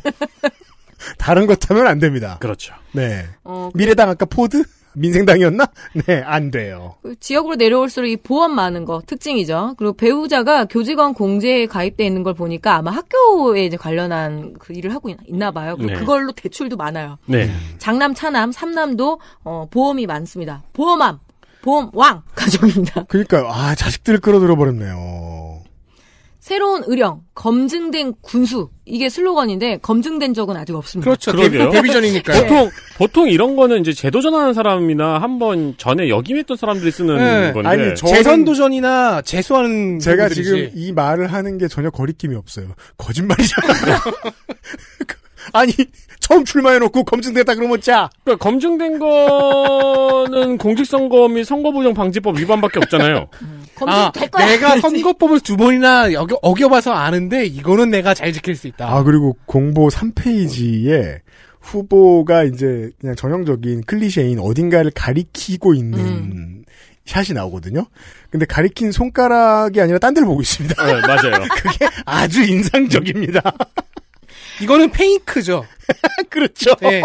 다른 것 타면 안 됩니다. 그렇죠. 네. 어, 그 미래당 아까 포드? 민생당이었나? 네, 안 돼요. 그 지역으로 내려올수록 이 보험 많은 거 특징이죠. 그리고 배우자가 교직원 공제에 가입돼 있는 걸 보니까 아마 학교에 이제 관련한 그 일을 하고 있, 나 봐요. 네. 그걸로 대출도 많아요. 네. 장남, 차남, 삼남도 어, 보험이 많습니다. 보험함, 보험왕 가족입니다. 그러니까 아 자식들을 끌어들여 버렸네요. 새로운 의령, 검증된 군수 이게 슬로건인데 검증된 적은 아직 없습니다. 그렇죠. 데뷔전이니까 보통 보통 이런 거는 이제 재도전하는 사람이나 한번 전에 역임했던 사람들이 쓰는 네. 건데 아니, 재선 도전이나 재수하는 제가 지 지금 이 말을 하는 게 전혀 거리낌이 없어요. 거짓말이잖아요. 아니 처음 출마해놓고 검증됐다 그러면 짜. 그러니까 검증된 거는 공직선거 및 선거부정 방지법 위반밖에 없잖아요. 음. 검증될 아, 거야. 내가 선거법을 두 번이나 어겨, 어겨봐서 아는데 이거는 내가 잘 지킬 수 있다. 아 그리고 공보 3페이지에 후보가 이제 그냥 전형적인 클리셰인 어딘가를 가리키고 있는 음. 샷이 나오거든요. 근데 가리킨 손가락이 아니라 딴 데를 보고 있습니다. 네, 맞아요. 그게 아주 인상적입니다. 이거는 페이크죠. 그렇죠. 네.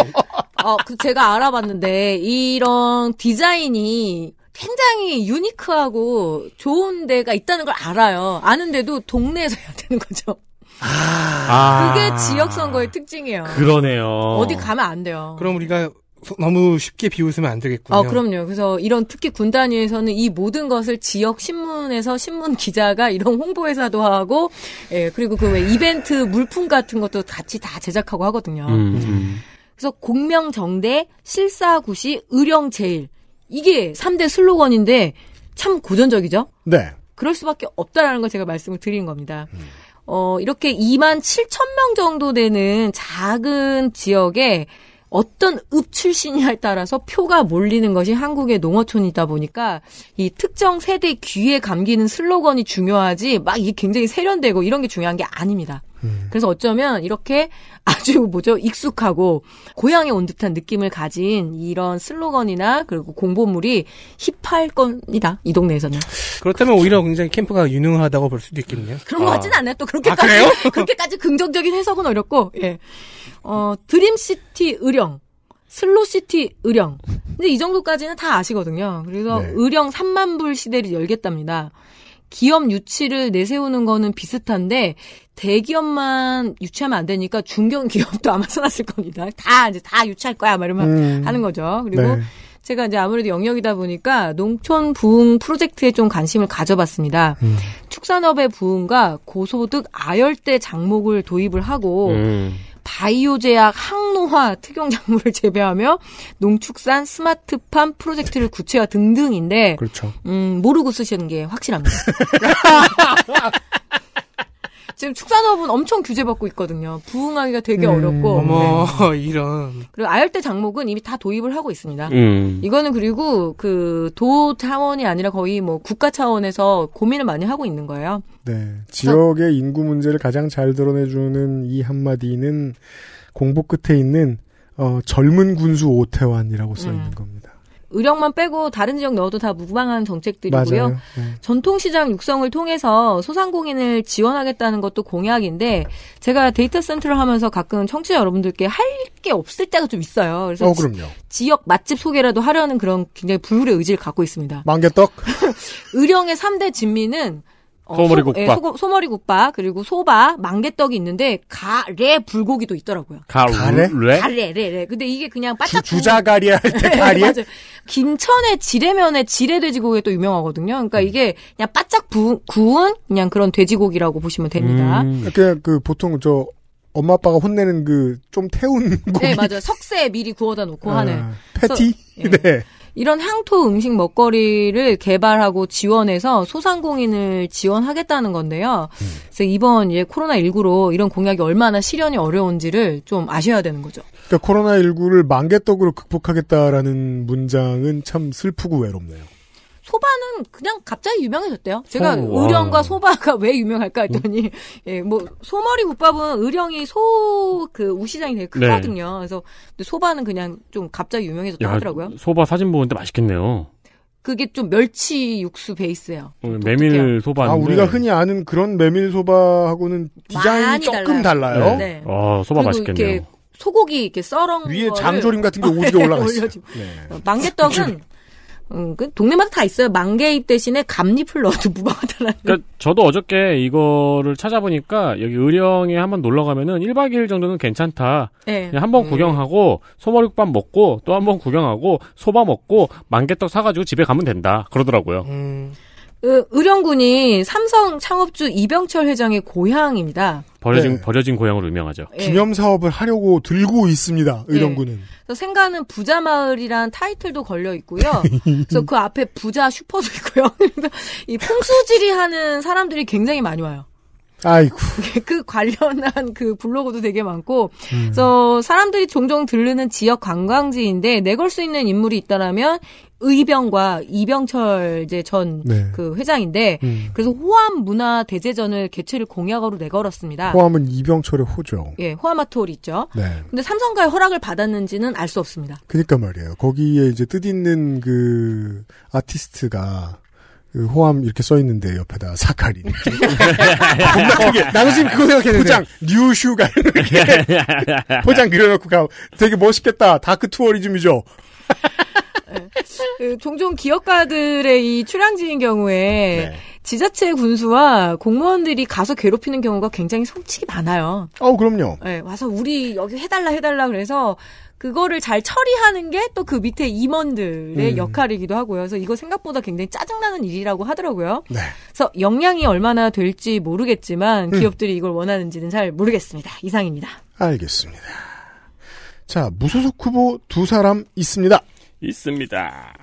어, 그 제가 알아봤는데 이런 디자인이 굉장히 유니크하고 좋은 데가 있다는 걸 알아요. 아는데도 동네에서 해야 되는 거죠. 아. 그게 지역 선거의 특징이에요. 그러네요. 어디 가면 안 돼요. 그럼 우리가 너무 쉽게 비웃으면 안 되겠군요. 아, 그럼요. 그래서 이런 특히 군단위에서는 이 모든 것을 지역 신문에서 신문 기자가 이런 홍보회사도 하고, 예, 그리고 그왜 이벤트 물품 같은 것도 같이 다 제작하고 하거든요. 음, 음. 그래서 공명정대, 실사구시, 의령제일 이게 3대 슬로건인데 참 고전적이죠? 네. 그럴 수밖에 없다라는 걸 제가 말씀을 드린 겁니다. 음. 어, 이렇게 2만 7천 명 정도 되는 작은 지역에 어떤 읍 출신이냐에 따라서 표가 몰리는 것이 한국의 농어촌이다 보니까 이 특정 세대 귀에 감기는 슬로건이 중요하지 막 이게 굉장히 세련되고 이런 게 중요한 게 아닙니다. 음. 그래서 어쩌면 이렇게 아주 뭐죠 익숙하고 고향에 온 듯한 느낌을 가진 이런 슬로건이나 그리고 공보물이 힙할 겁니다 이 동네에서는. 그렇다면 그렇죠. 오히려 굉장히 캠프가 유능하다고 볼 수도 있겠네요. 그런 것 아. 같진 않아요. 또 아, 그렇게까지 아, 그렇게까지 긍정적인 해석은 어렵고 예. 어 드림시티 의령. 슬로시티 의령. 근데 이 정도까지는 다 아시거든요. 그래서 네. 의령 3만 불 시대를 열겠답니다. 기업 유치를 내세우는 거는 비슷한데 대기업만 유치하면 안 되니까 중견 기업도 아마 써놨을 겁니다. 다 이제 다 유치할 거야, 막 이러면 음. 하는 거죠. 그리고 네. 제가 이제 아무래도 영역이다 보니까 농촌 부흥 프로젝트에 좀 관심을 가져봤습니다. 음. 축산업의 부흥과 고소득 아열대 작목을 도입을 하고 음. 바이오 제약 항노화 특용 작물을 재배하며 농축산 스마트팜 프로젝트를 구체화 등등인데 그렇죠. 음, 모르고 쓰시는 게 확실합니다. 지금 축산업은 엄청 규제 받고 있거든요. 부흥하기가 되게 네. 어렵고. 어머 네. 이런. 그리고 아열대 작목은 이미 다 도입을 하고 있습니다. 음. 이거는 그리고 그 도 차원이 아니라 거의 뭐 국가 차원에서 고민을 많이 하고 있는 거예요. 네. 지역의 인구 문제를 가장 잘 드러내주는 이 한마디는 공보 끝에 있는 어, 젊은 군수 오태환이라고 써 음. 있는 음. 겁니다. 의령만 빼고 다른 지역 넣어도 다 무방한 정책들이고요. 네. 전통시장 육성을 통해서 소상공인을 지원하겠다는 것도 공약인데 제가 데이터 센터를 하면서 가끔 청취자 여러분들께 할 게 없을 때가 좀 있어요. 그래서 어, 지역 맛집 소개라도 하려는 그런 굉장히 불굴의 의지를 갖고 있습니다. 망개떡 의령의 3대 진미는 어, 소머리 예, 국밥. 예, 소, 소머리 국밥 그리고 소바, 망개떡이 있는데 가 레, 불고기도 있더라고요. 가래? 가 레? 가래, 레, 레. 근데 이게 그냥 빠짝 주, 자가리할때 네, 가리? 맞아요. 김천의 지레면에 지레 돼지고기가 또 유명하거든요. 그러니까 음. 이게 그냥 바짝 부, 구운 그냥 그런 돼지고기라고 보시면 됩니다. 음. 그냥 그 보통 저 엄마 아빠가 혼내는 그 좀 태운 네, 고기. 네, 맞아요. 석쇠 미리 구워다 놓고 아, 하는. 패티? 예. 네. 이런 향토 음식 먹거리를 개발하고 지원해서 소상공인을 지원하겠다는 건데요. 음. 그래서 이번 예, 코로나19로 이런 공약이 얼마나 실현이 어려운지를 좀 아셔야 되는 거죠. 그러니까 코로나19를 망개떡으로 극복하겠다라는 문장은 참 슬프고 외롭네요. 소바는 그냥 갑자기 유명해졌대요. 제가 오, 의령과 소바가 왜 유명할까 했더니 음. 예, 뭐 소머리 국밥은 의령이 소 그 우시장이 되게 크거든요. 네. 그래서 소바는 그냥 좀 갑자기 유명해졌다 야, 하더라고요. 소바 사진 보는데 맛있겠네요. 그게 좀 멸치 육수 베이스예요. 어, 메밀 소바. 아 우리가 흔히 아는 그런 메밀 소바하고는 디자인이 조금 달라요. 달라요. 네. 네. 아 소바 맛있겠네요. 소고기 이렇게 썰은 위에 장조림 같은 게 오지게 네, 올라가 있어요. 네. 어, 망개떡은 음, 그 동네마다 다 있어요. 만개잎 대신에 감잎을 넣어도 무방하다라는. 그러니까 저도 어저께 이거를 찾아보니까 여기 의령에 한번 놀러 가면은 1박 2일 정도는 괜찮다. 네. 한번 음. 구경하고 소머리국밥 먹고 또 한번 구경하고 소바 먹고 만개떡 사가지고 집에 가면 된다. 그러더라고요. 음. 의령군이 삼성 창업주 이병철 회장의 고향입니다. 버려진 네. 버려진 고향으로 유명하죠. 예. 기념 사업을 하려고 들고 있습니다. 예. 의령군은. 네. 생가는 부자 마을이란 타이틀도 걸려 있고요. 그래서 그 앞에 부자 슈퍼도 있고요. 이 풍수지리 하는 사람들이 굉장히 많이 와요. 아이고. 그 관련한 그 블로그도 되게 많고, 음. 그래서 사람들이 종종 들르는 지역 관광지인데 내걸 수 있는 인물이 있다라면 의병과 이병철 이제 전그 네. 그 회장인데 음. 그래서 호암 문화 대제전을 개최를 공약으로 내걸었습니다. 호암은 이병철의 호죠. 예, 호암아트홀 있죠. 네. 근데 삼성과의 허락을 받았는지는 알 수 없습니다. 그니까 말이에요. 거기에 이제 뜻 있는 그 아티스트가 그 호암 이렇게 써 있는데 옆에다 사카린. 겁나 나도 지금 그거 생각했는데. 포장 뉴슈가 이렇게 포장 그려놓고 가. 되게 멋있겠다. 다크 투어리즘이죠. 예. 그 종종 기업가들의 이 출항지인 경우에 네. 지자체 군수와 공무원들이 가서 괴롭히는 경우가 굉장히 성칙이 많아요. 어, 그럼요. 네, 와서 우리 여기 해달라 해달라 그래서 그거를 잘 처리하는 게 또 그 밑에 임원들의 음. 역할이기도 하고요. 그래서 이거 생각보다 굉장히 짜증나는 일이라고 하더라고요. 네. 그래서 역량이 얼마나 될지 모르겠지만 음. 기업들이 이걸 원하는지는 잘 모르겠습니다. 이상입니다. 알겠습니다. 자, 무소속 후보 두 사람 있습니다. 있습니다.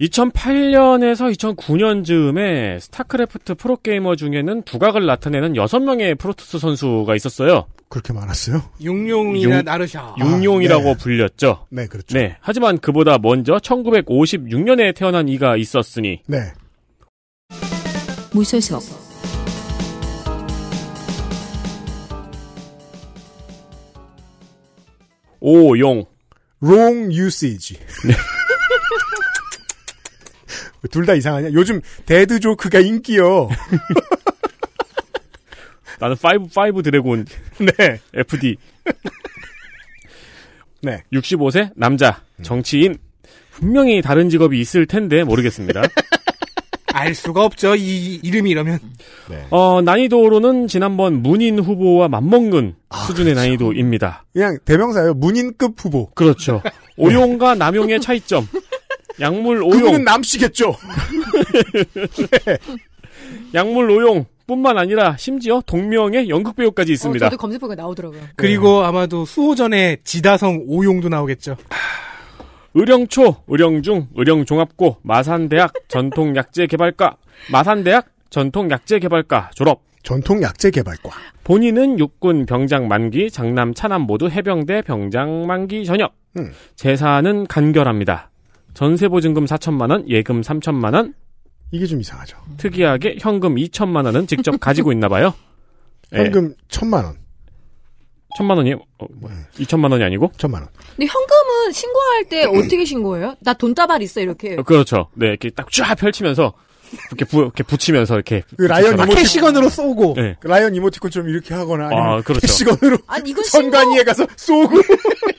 2008년에서 2009년 즈음에 스타크래프트 프로게이머 중에는 두각을 나타내는 6명의 프로토스 선수가 있었어요. 그렇게 많았어요? 육룡이나 나르샤. 육룡이라고 아, 네. 불렸죠. 네, 그렇죠. 네. 하지만 그보다 먼저 1956년에 태어난 이가 있었으니. 네. 무소속. 오용. wrong usage. 둘다 이상하냐? 요즘 데드 조크가 인기요. 나는 5, 5 드래곤. 네. FD. 네. 65세 남자 정치인 분명히 다른 직업이 있을 텐데 모르겠습니다. 알 수가 없죠. 이 이름이 이러면. 네. 어, 난이도로는 지난번 문인 후보와 맞먹는 아, 수준의 그렇죠. 난이도입니다. 그냥 대명사예요. 문인급 후보. 그렇죠. 네. 오용과 남용의 차이점. 약물 오용. 그분은 남씨겠죠. 약물 네. 오용. 뿐만 아니라 심지어 동명의 연극 배우까지 있습니다. 어, 저도 검색보니까 나오더라고요. 그리고 네. 아마도 수호전의 지다성 오용도 나오겠죠. 아, 의령초, 의령중, 의령종합고, 마산대학 전통약재개발과, 마산대학 전통약재개발과 졸업. 전통약재개발과. 본인은 육군 병장 만기, 장남 차남 모두 해병대 병장 만기 전역. 음. 재산은 간결합니다. 전세보증금 4천만 원, 예금 3천만 원. 이게 좀 이상하죠. 특이하게 현금 2천만 원은 직접 가지고 있나 봐요. 현금 1 천만 원. 천만 원이요? 어, 뭐야. 네. 이천만 원이 아니고? 천만 원. 근데 현금은 신고할 때 네. 어떻게 신고해요? 나 돈다발 있어 이렇게. 어, 그렇죠. 네 이렇게 딱 쫙 펼치면서 이렇게, 부, 이렇게 붙이면서 이렇게 그 라이언 이모티콘 캐시건으로 쏘고 네. 그 라이언 이모티콘 좀 이렇게 하거나 아, 아니면 아, 그렇죠. 캐시건으로 아니, 이건 선관위에 신고... 가서 쏘고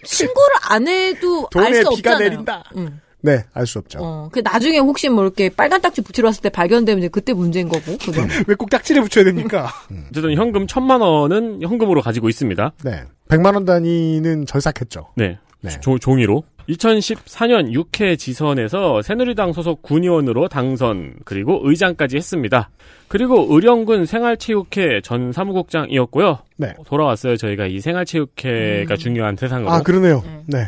신고를 안 해도 돈에 비가 없잖아요. 내린다. 응. 네, 알 수 없죠. 어, 그 나중에 혹시 뭐 이렇게 빨간 딱지 붙이러 왔을 때 발견되면 이제 그때 문제인 거고. 음. 왜꼭 딱지를 붙여야 됩니까? 음. 음. 어쨌든 현금 천만 원은 현금으로 가지고 있습니다. 네. 백만 원 단위는 절삭했죠. 네. 네. 조, 종이로. 2014년 6회 지선에서 새누리당 소속 군의원으로 당선 그리고 의장까지 했습니다. 그리고 의령군 생활체육회 전 사무국장이었고요. 네. 돌아왔어요. 저희가 이 생활체육회가 음. 중요한 세상으로. 아 그러네요. 네. 네.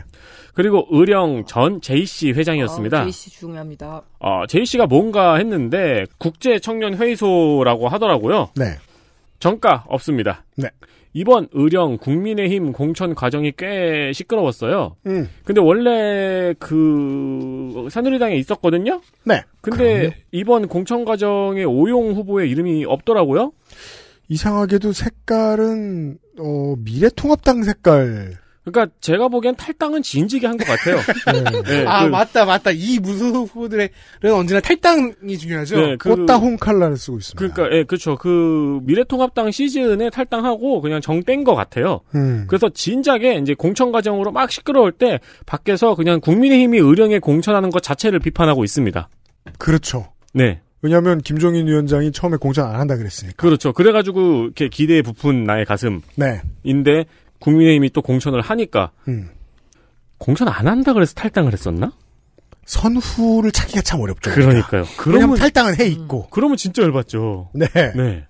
그리고 의령 전 JC 회장이었습니다. 아, JC 중요합니다. 어, JC가 뭔가 했는데 국제 청년 회의소라고 하더라고요. 네. 정가 없습니다. 네. 이번 의령 국민의힘 공천 과정이 꽤 시끄러웠어요. 음. 근데 원래 그 새누리당에 있었거든요. 네. 근데 그럼요. 이번 공천 과정에 오용 후보의 이름이 없더라고요. 이상하게도 색깔은 어, 미래통합당 색깔 그러니까 제가 보기엔 탈당은 진지게 하한것 같아요. 네. 네. 아 그, 맞다 맞다 이 무소속 후보들은 언제나 탈당이 중요하죠. 네, 그, 꽃다홍 칼라를 쓰고 있습니다. 그러니까 예 그렇죠. 그 미래통합당 시즌에 탈당하고 그냥 정뺀 것 같아요. 음. 그래서 진작에 이제 공천 과정으로 막 시끄러울 때 밖에서 그냥 국민의힘이 의령에 공천하는 것 자체를 비판하고 있습니다. 그렇죠. 네. 왜냐하면 김종인 위원장이 처음에 공천 안 한다 그랬으니까. 그렇죠. 그래가지고 이렇게 기대에 부푼 나의 가슴. 네. 인데 국민의힘이 또 공천을 하니까 음. 공천 안 한다 그래서 탈당을 했었나? 선후를 찾기가 참 어렵죠. 그러니까요. 그러니까. 그러면 탈당은 해 음. 있고. 그러면 진짜 열받죠. 네. 네.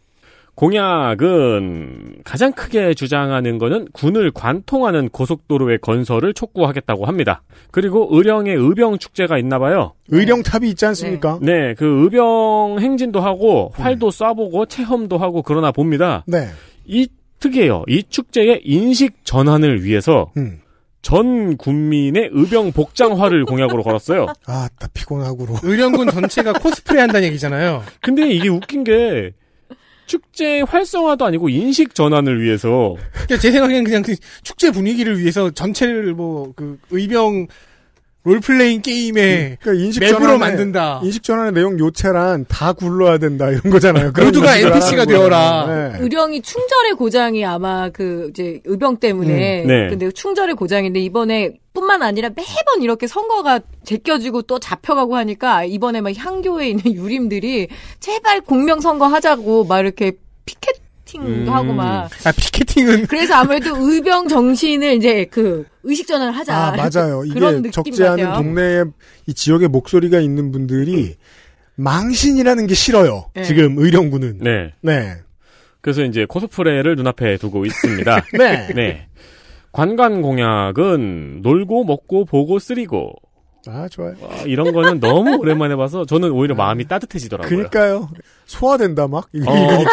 공약은 가장 크게 주장하는 것은 군을 관통하는 고속도로의 건설을 촉구하겠다고 합니다. 그리고 의령에 의병 축제가 있나 봐요. 의령탑이 있지 않습니까? 네, 네그 의병 행진도 하고 음. 활도 쏴보고 체험도 하고 그러나 봅니다. 네. 이 특이해요. 이 축제의 인식 전환을 위해서 음. 전 국민의 의병 복장화를 공약으로 걸었어요. 아, 나 피곤하구로. 의령군 전체가 코스프레 한다는 얘기잖아요. 근데 이게 웃긴 게 축제 활성화도 아니고 인식 전환을 위해서. 그러니까 제 생각에는 그냥 그 축제 분위기를 위해서 전체를 뭐 그 의병 롤플레잉 게임에 네. 그러니까 인식 맵으로 만든다. 인식 전환의 내용 요체란 다 굴러야 된다 이런 거잖아요. 모두가 NPC가 네. 되어라. 네. 의령이 충절의 고장이 아마 그 이제 의병 때문에 음, 네. 근데 충절의 고장인데 이번에 뿐만 아니라 매번 이렇게 선거가 제껴지고 또 잡혀가고 하니까 이번에 막 향교에 있는 유림들이 제발 공명 선거 하자고 막 이렇게 피켓 피켓팅도 음. 하고 막. 아 피켓팅은. 그래서 아무래도 의병 정신을 이제 그 의식 전환을 하자. 아 맞아요. 이게 적지 같아요. 않은 동네에 이 지역의 목소리가 있는 분들이 망신이라는 게 싫어요. 네. 지금 의령군은. 네. 네. 그래서 이제 코스프레를 눈앞에 두고 있습니다. 네. 네. 관광 공약은 놀고 먹고 보고 쓰리고 아, 좋아요. 와, 아, 이런 거는 너무 오랜만에 봐서 저는 오히려 네. 마음이 따뜻해지더라고요. 그니까요. 소화된다 막. 어,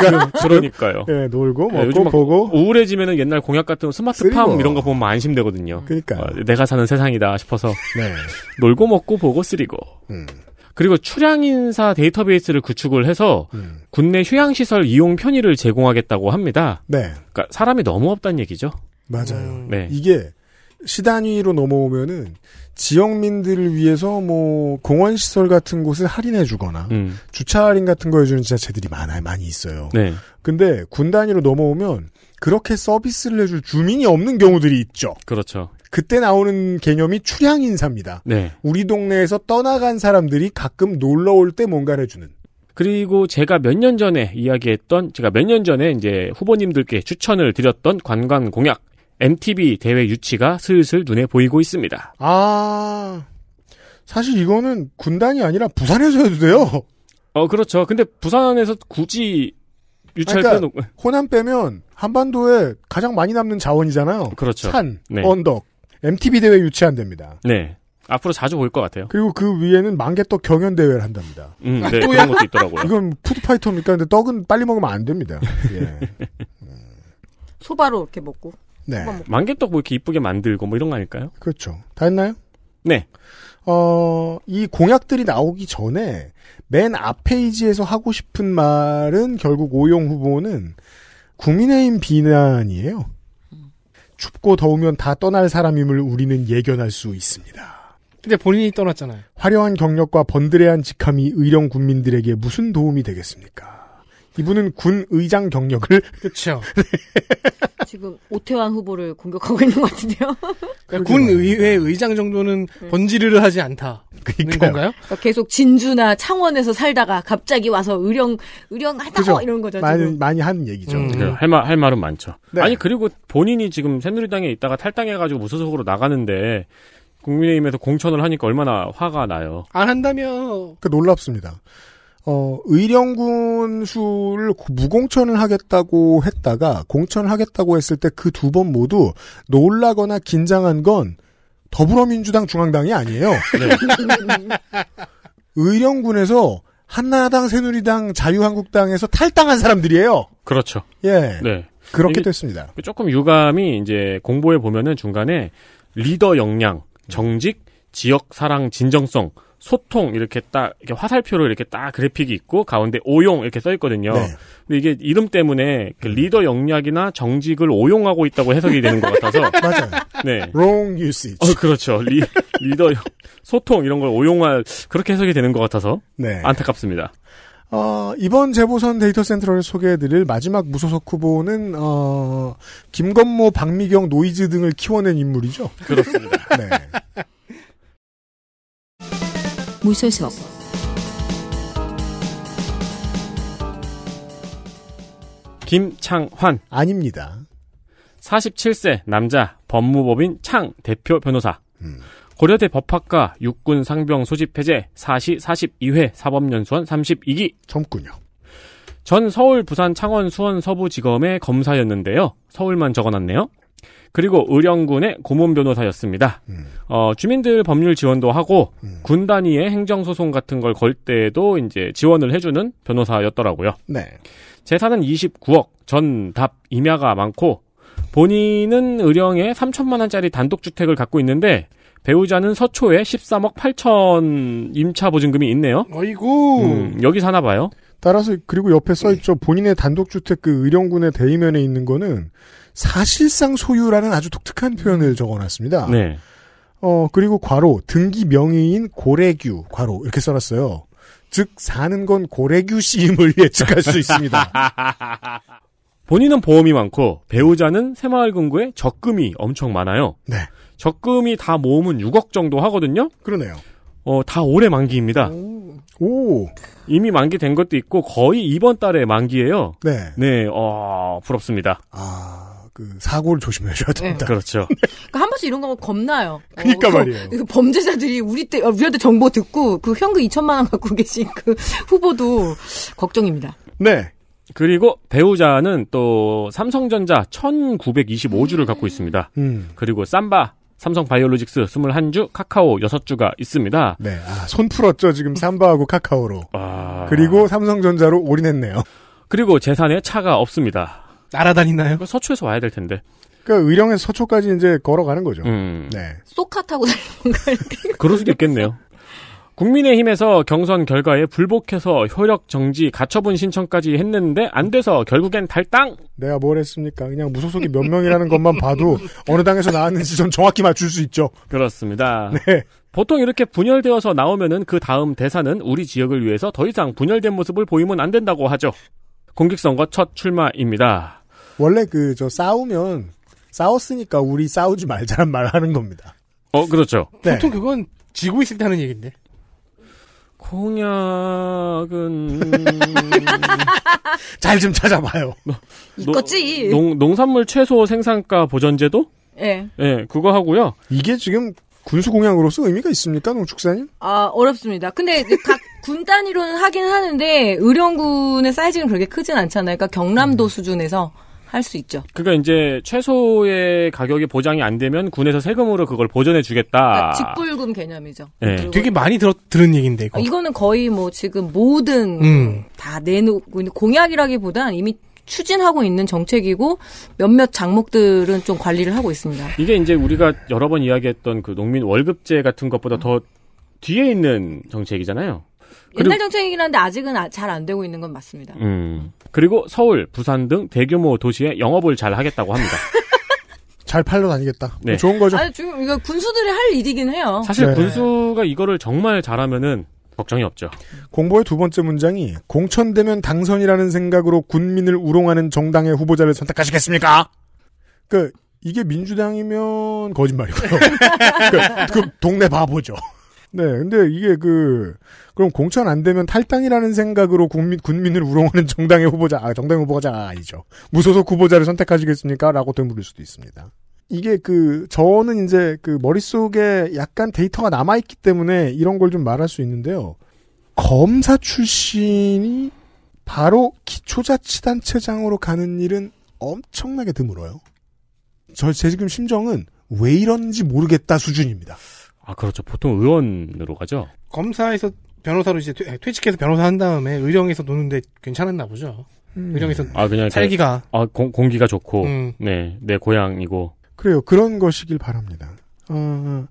그러니까. 그러니까요. 예, 네, 놀고 네, 먹고 네, 보고 우울해지면은 옛날 공약 같은 스마트팜 이런 거 보면 안심되거든요. 그니까 어, 아, 내가 사는 세상이다 싶어서 네. 놀고 먹고 보고 쓰리고. 음. 그리고 출향인사 데이터베이스를 구축을 해서 음. 국내 휴양시설 이용 편의를 제공하겠다고 합니다. 네. 그러니까 사람이 너무 없다는 얘기죠. 맞아요. 음. 네. 이게 시단위로 넘어오면은 지역민들을 위해서 뭐 공원 시설 같은 곳을 할인해 주거나 음. 주차 할인 같은 거 해주는 지자체들이 많아 많이 있어요. 네. 근데 군 단위로 넘어오면 그렇게 서비스를 해줄 주민이 없는 경우들이 있죠. 그렇죠. 그때 나오는 개념이 출향 인사입니다. 네. 우리 동네에서 떠나간 사람들이 가끔 놀러 올 때 뭔가를 해주는. 그리고 제가 몇 년 전에 이야기했던 제가 몇 년 전에 이제 후보님들께 추천을 드렸던 관광 공약 MTB 대회 유치가 슬슬 눈에 보이고 있습니다. 아, 사실 이거는 군단이 아니라 부산에서 해도 돼요. 어, 그렇죠. 근데 부산에서 굳이 유치할 그러니까 빼놓... 호남 빼면 한반도에 가장 많이 남는 자원이잖아요. 그렇죠. 산, 네. 언덕, MTB 대회 유치한됩니다 네. 앞으로 자주 볼 것 같아요. 그리고 그 위에는 만개떡 경연 대회를 한답니다. 음, 네, 또 그런 것도 있더라고요. 이건 푸드파이터입니까? 근데 떡은 빨리 먹으면 안 됩니다. 예. 소바로 이렇게 먹고. 네. 만개떡 뭐 이렇게 이쁘게 만들고 뭐 이런 거 아닐까요? 그렇죠. 다 했나요? 네. 어, 이 공약들이 나오기 전에 맨 앞페이지에서 하고 싶은 말은 결국 오용 후보는 국민의힘 비난이에요. 춥고 더우면 다 떠날 사람임을 우리는 예견할 수 있습니다. 근데 본인이 떠났잖아요. 화려한 경력과 번드레한 직함이 의령 국민들에게 무슨 도움이 되겠습니까? 이분은 군 의장 경력을 그렇죠. 지금 오태환 후보를 공격하고 있는 것 같은데요. 그러니까 군 의회 의장 정도는 네. 번지르르 하지 않다. 그러니까요. 건가요? 그러니까 계속 진주나 창원에서 살다가 갑자기 와서 의령 의령하다 그죠? 이런 거죠. 많이 지금. 많이 하는 얘기죠. 음. 네, 그러니까 할말 할 말은 많죠. 네. 아니 그리고 본인이 지금 새누리당에 있다가 탈당해가지고 무소속으로 나가는데 국민의힘에서 공천을 하니까 얼마나 화가 나요. 안 한다며. 그 놀랍습니다. 어, 의령군 수를 무공천을 하겠다고 했다가 공천을 하겠다고 했을 때 그 두 번 모두 놀라거나 긴장한 건 더불어민주당 중앙당이 아니에요. 네. 의령군에서 한나라당, 새누리당, 자유한국당에서 탈당한 사람들이에요. 그렇죠. 예. 네. 그렇게 됐습니다. 조금 유감이 이제 공보에 보면은 중간에 리더 역량, 정직, 지역 사랑, 진정성 소통 이렇게 딱 이렇게 화살표로 이렇게 딱 그래픽이 있고 가운데 오용 이렇게 써 있거든요. 네. 근데 이게 이름 때문에 그 음. 리더 영략이나 정직을 오용하고 있다고 해석이 되는 것 같아서 맞아요. 네. wrong usage. 어 그렇죠. 리, 리더 소통 이런 걸 오용할 그렇게 해석이 되는 것 같아서 네. 안타깝습니다. 어, 이번 재보선 데이터 센트럴 소개해드릴 마지막 무소속 후보는 어, 김건모, 박미경, 노이즈 등을 키워낸 인물이죠. 그렇습니다. 네. 무소속 김창환 아닙니다. 47세 남자 법무법인 창 대표 변호사 음. 고려대 법학과 육군 상병 소집 해제 4시 42회 사법연수원 32기 젊군요. 전 서울, 부산, 창원, 수원, 서부지검의 검사였는데요. 서울만 적어놨네요. 그리고 의령군의 고문 변호사였습니다. 음. 어, 주민들 법률 지원도 하고 음. 군 단위의 행정 소송 같은 걸 걸때도 이제 지원을 해주는 변호사였더라고요. 네. 재산은 29억 전답 임야가 많고 본인은 의령에 3천만 원짜리 단독 주택을 갖고 있는데 배우자는 서초에 13억 8천 임차 보증금이 있네요. 아이고 음, 여기 사나 봐요. 따라서 그리고 옆에 써있죠. 네. 본인의 단독주택 그 의령군의 대의면에 있는 거는 사실상 소유라는 아주 독특한 표현을 적어놨습니다. 네. 어 그리고 과로 등기 명의인 고래규 과로 이렇게 써놨어요. 즉 사는 건 고래규 씨임을 예측할 수 있습니다. 본인은 보험이 많고 배우자는 새마을금고에 적금이 엄청 많아요. 네. 적금이 다 모으면 6억 정도 하거든요. 그러네요. 어, 다 올해 만기입니다. 오. 오. 이미 만기된 것도 있고 거의 이번 달에 만기예요. 네. 네, 어, 부럽습니다. 아. 그 사고를 조심하셔야 된다. 네. 그렇죠. 네. 그러니까 한 번씩 이런 거 겁나요. 그러니까 어, 그 말이에요. 그 범죄자들이 우리 때 어, 우리한테 정보 듣고 그 현금 2천만 원 갖고 계신 그 후보도 걱정입니다. 네. 그리고 배우자는 또 삼성전자 1925주를 갖고 있습니다. 음. 그리고 쌈바 삼성 바이오로직스 21주, 카카오 6주가 있습니다. 네. 아, 손 풀었죠. 지금 삼바하고 카카오로. 아... 그리고 삼성전자로 올인했네요. 그리고 재산에 차가 없습니다. 날아다니나요? 서초에서 와야 될 텐데. 그니까 의령에서 서초까지 이제 걸어가는 거죠. 음. 네. 쏘카 타고 다니는 건가 그럴 수도 있겠네요. 국민의힘에서 경선 결과에 불복해서 효력 정지 가처분 신청까지 했는데 안 돼서 결국엔 탈당. 내가 뭘 했습니까? 그냥 무소속이 몇 명이라는 것만 봐도 어느 당에서 나왔는지 좀 정확히 맞출 수 있죠. 그렇습니다. 네. 보통 이렇게 분열되어서 나오면은 그 다음 대사는 우리 지역을 위해서 더 이상 분열된 모습을 보이면 안 된다고 하죠. 공직선거 첫 출마입니다. 원래 그 저 싸우면 싸웠으니까 우리 싸우지 말자란말 하는 겁니다. 어, 그렇죠. 네. 보통 그건 지고 있을 때 하는 얘기데 공약은 잘 좀 찾아봐요. 뭐, 있겠지. 농, 농산물 최소 생산가 보전제도? 예. 예, 그거 하고요. 이게 지금 군수 공약으로서 의미가 있습니까, 농축사님? 아 어렵습니다. 근데 각군 단위로는 하긴 하는데 의령군의 사이즈는 그렇게 크진 않잖아요. 그러니까 경남도 음. 수준에서 할수 있죠. 그러니까 이제 최소의 가격이 보장이 안 되면 군에서 세금으로 그걸 보전해 주겠다. 그러니까 직불금 개념이죠. 네. 되게 많이 들었, 들은 얘기인데 이거. 이거는 거의 뭐 지금 모든 음. 다 내놓고 있는 공약이라기보단 이미 추진하고 있는 정책이고 몇몇 장목들은 좀 관리를 하고 있습니다. 이게 이제 우리가 여러 번 이야기했던 그 농민 월급제 같은 것보다 더 뒤에 있는 정책이잖아요. 옛날 정책이긴 한데 아직은 아, 잘안 되고 있는 건 맞습니다. 음. 그리고 서울, 부산 등 대규모 도시에 영업을 잘 하겠다고 합니다. 잘 팔러 다니겠다. 네. 뭐 좋은 거죠. 아니, 지금 이거 군수들이 할 일이긴 해요. 사실 네. 군수가 이거를 정말 잘하면은 걱정이 없죠. 공보의 두 번째 문장이 공천되면 당선이라는 생각으로 군민을 우롱하는 정당의 후보자를 선택하시겠습니까? 그 이게 민주당이면 거짓말이고요. 그, 그 동네 바보죠. 네, 근데 이게 그 그럼 공천 안 되면 탈당이라는 생각으로 국민, 군민을 우롱하는 정당의 후보자, 아, 정당 후보자 아니죠. 무소속 후보자를 선택하시겠습니까? 라고 되물을 수도 있습니다. 이게 그, 저는 이제 그 머릿속에 약간 데이터가 남아있기 때문에 이런 걸 좀 말할 수 있는데요. 검사 출신이 바로 기초자치단체장으로 가는 일은 엄청나게 드물어요. 저, 제 지금 심정은 왜 이런지 모르겠다 수준입니다. 아, 그렇죠. 보통 의원으로 가죠? 검사에서 변호사로 이제 퇴, 직해서 변호사 한 다음에 의령에서 노는데 괜찮았나 보죠. 음. 의령에서 아, 그냥 살기가 아 공, 공기가 좋고 음. 네내 고향이고 그래요 그런 것이길 바랍니다. 어,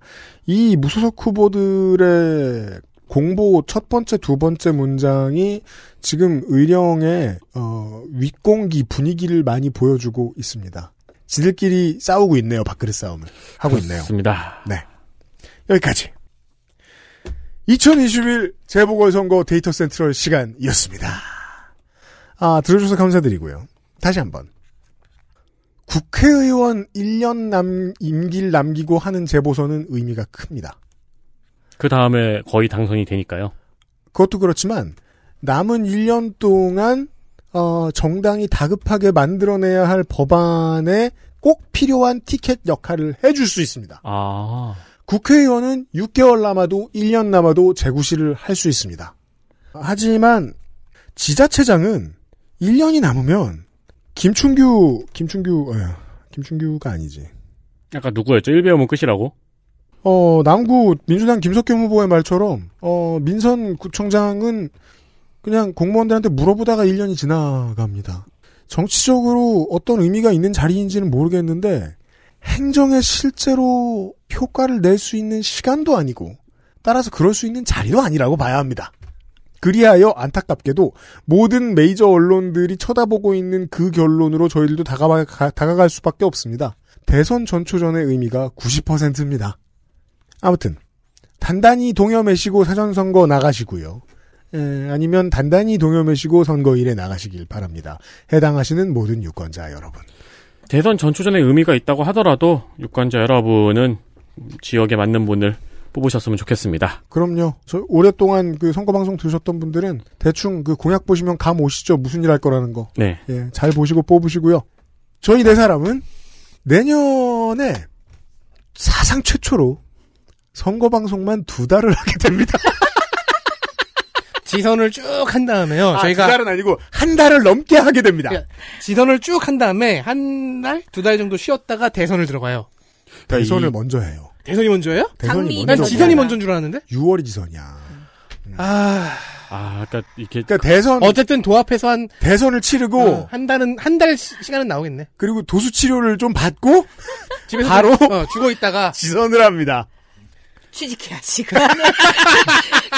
이 무소속 후보들의 공보 첫 번째 두 번째 문장이 지금 의령의 어, 윗공기 분위기를 많이 보여주고 있습니다. 지들끼리 싸우고 있네요. 밥그릇 싸움을 하고 있네요. 습니다네 여기까지. 2021 재보궐선거 데이터 센트럴 시간이었습니다. 아, 들어주셔서 감사드리고요. 다시 한번. 국회의원 1년 남, 임기를 남기고 하는 재보선은 의미가 큽니다. 그 다음에 거의 당선이 되니까요. 그것도 그렇지만, 남은 1년 동안, 어, 정당이 다급하게 만들어내야 할 법안에 꼭 필요한 티켓 역할을 해줄 수 있습니다. 아. 국회의원은 6개월 남아도 1년 남아도 재구시를 할 수 있습니다. 하지만 지자체장은 1년이 남으면 김충규 김충규 에, 어, 김충규가 아니지. 약간 누구였죠? 1배우면 끝이라고? 어, 남구 민주당 김석겸 후보의 말처럼 어, 민선 구청장은 그냥 공무원들한테 물어보다가 1년이 지나갑니다. 정치적으로 어떤 의미가 있는 자리인지는 모르겠는데 행정에 실제로 효과를 낼 수 있는 시간도 아니고 따라서 그럴 수 있는 자리도 아니라고 봐야 합니다. 그리하여 안타깝게도 모든 메이저 언론들이 쳐다보고 있는 그 결론으로 저희들도 다가가, 다가갈 수밖에 없습니다. 대선 전초전의 의미가 90%입니다. 아무튼 단단히 동여매시고 사전선거 나가시고요. 에, 아니면 단단히 동여매시고 선거일에 나가시길 바랍니다. 해당하시는 모든 유권자 여러분. 대선 전초전의 의미가 있다고 하더라도 유권자 여러분은 지역에 맞는 분을 뽑으셨으면 좋겠습니다. 그럼요. 저 오랫동안 그 선거 방송 들으셨던 분들은 대충 그 공약 보시면 감 오시죠. 무슨 일 할 거라는 거. 네. 예, 잘 보시고 뽑으시고요. 저희 네 사람은 내년에 사상 최초로 선거 방송만 두 달을 하게 됩니다. 지선을 쭉 한 다음에요. 아, 저희가 두 달은 아니고 한 달을 넘게 하게 됩니다. 예, 지선을 쭉 한 다음에 한 달, 두 달 정도 쉬었다가 대선을 들어가요. 대선을 이... 먼저 해요. 대선이 먼저예요? 대선이 먼저. 난 지선이 먼저인 줄 알았는데. 6월이 지선이야. 음. 아. 아, 그러니까 이렇게 그니까 대선 어쨌든 도합해서 한 대선을 치르고 어, 한 달은 한 달 시간은 나오겠네. 그리고 도수 치료를 좀 받고 집에서 바로 어, 죽어 있다가 지선을 합니다. 취직해야지. 그 안에.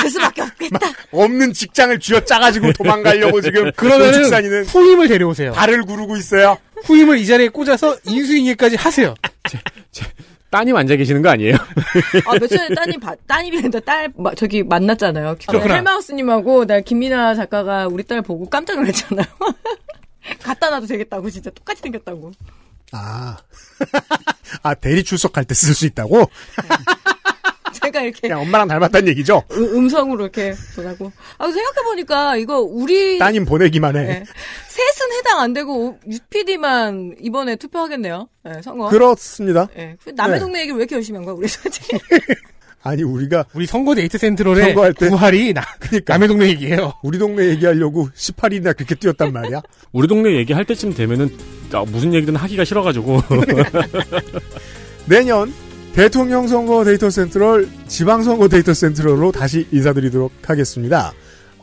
그 수밖에 없겠다. 없는 직장을 쥐어 짜가지고 도망가려고 지금. 그러면은 후임을 데려오세요. 발을 구르고 있어요. 후임을 이 자리에 꽂아서 인수인계까지 하세요. 제, 제, 따님 앉아 계시는 거 아니에요? 아, 며칠 전에 따님, 바, 따님이랑 딸, 마, 저기 만났잖아요. 그렇 아, 헬마우스님하고 나 김민아 작가가 우리 딸 보고 깜짝 놀랐잖아요. 갖다 놔도 되겠다고, 진짜. 똑같이 생겼다고. 아. 아, 대리 출석할 때 쓸 수 있다고? 네. 제가 이렇게 그냥 엄마랑 닮았다는 얘기죠. 음, 성으로 이렇게 보라고. 아 생각해 보니까 이거 우리 따님 보내기만 해. 네. 셋은 해당 안 되고 UPD만 이번에 투표하겠네요. 네, 선거. 그렇습니다. 네. 그 남의 네. 동네 얘기 왜 이렇게 열심히 한 거야 우리 솔직히. 아니 우리가 우리 선거 데이트 센트럴에 선거할 때9할이나 그러니까 남의 동네 얘기예요. 우리 동네 얘기하려고 18일이나 그렇게 뛰었단 말이야. 우리 동네 얘기할 때쯤 되면은 무슨 얘기든 하기가 싫어가지고 내년 대통령 선거 데이터 센트럴, 지방선거 데이터 센트럴로 다시 인사드리도록 하겠습니다.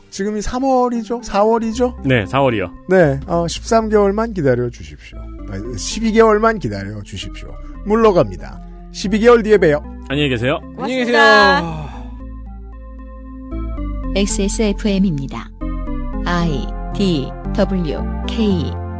지금이 3월이죠? 4월이죠? 네, 4월이요. 네, 어, 13개월만 기다려 주십시오. 12개월만 아, 기다려 주십시오. 물러갑니다. 12개월 뒤에 봬요. 안녕히 계세요. 고맙습니다. 안녕히 계세요. XSFM입니다. I D W K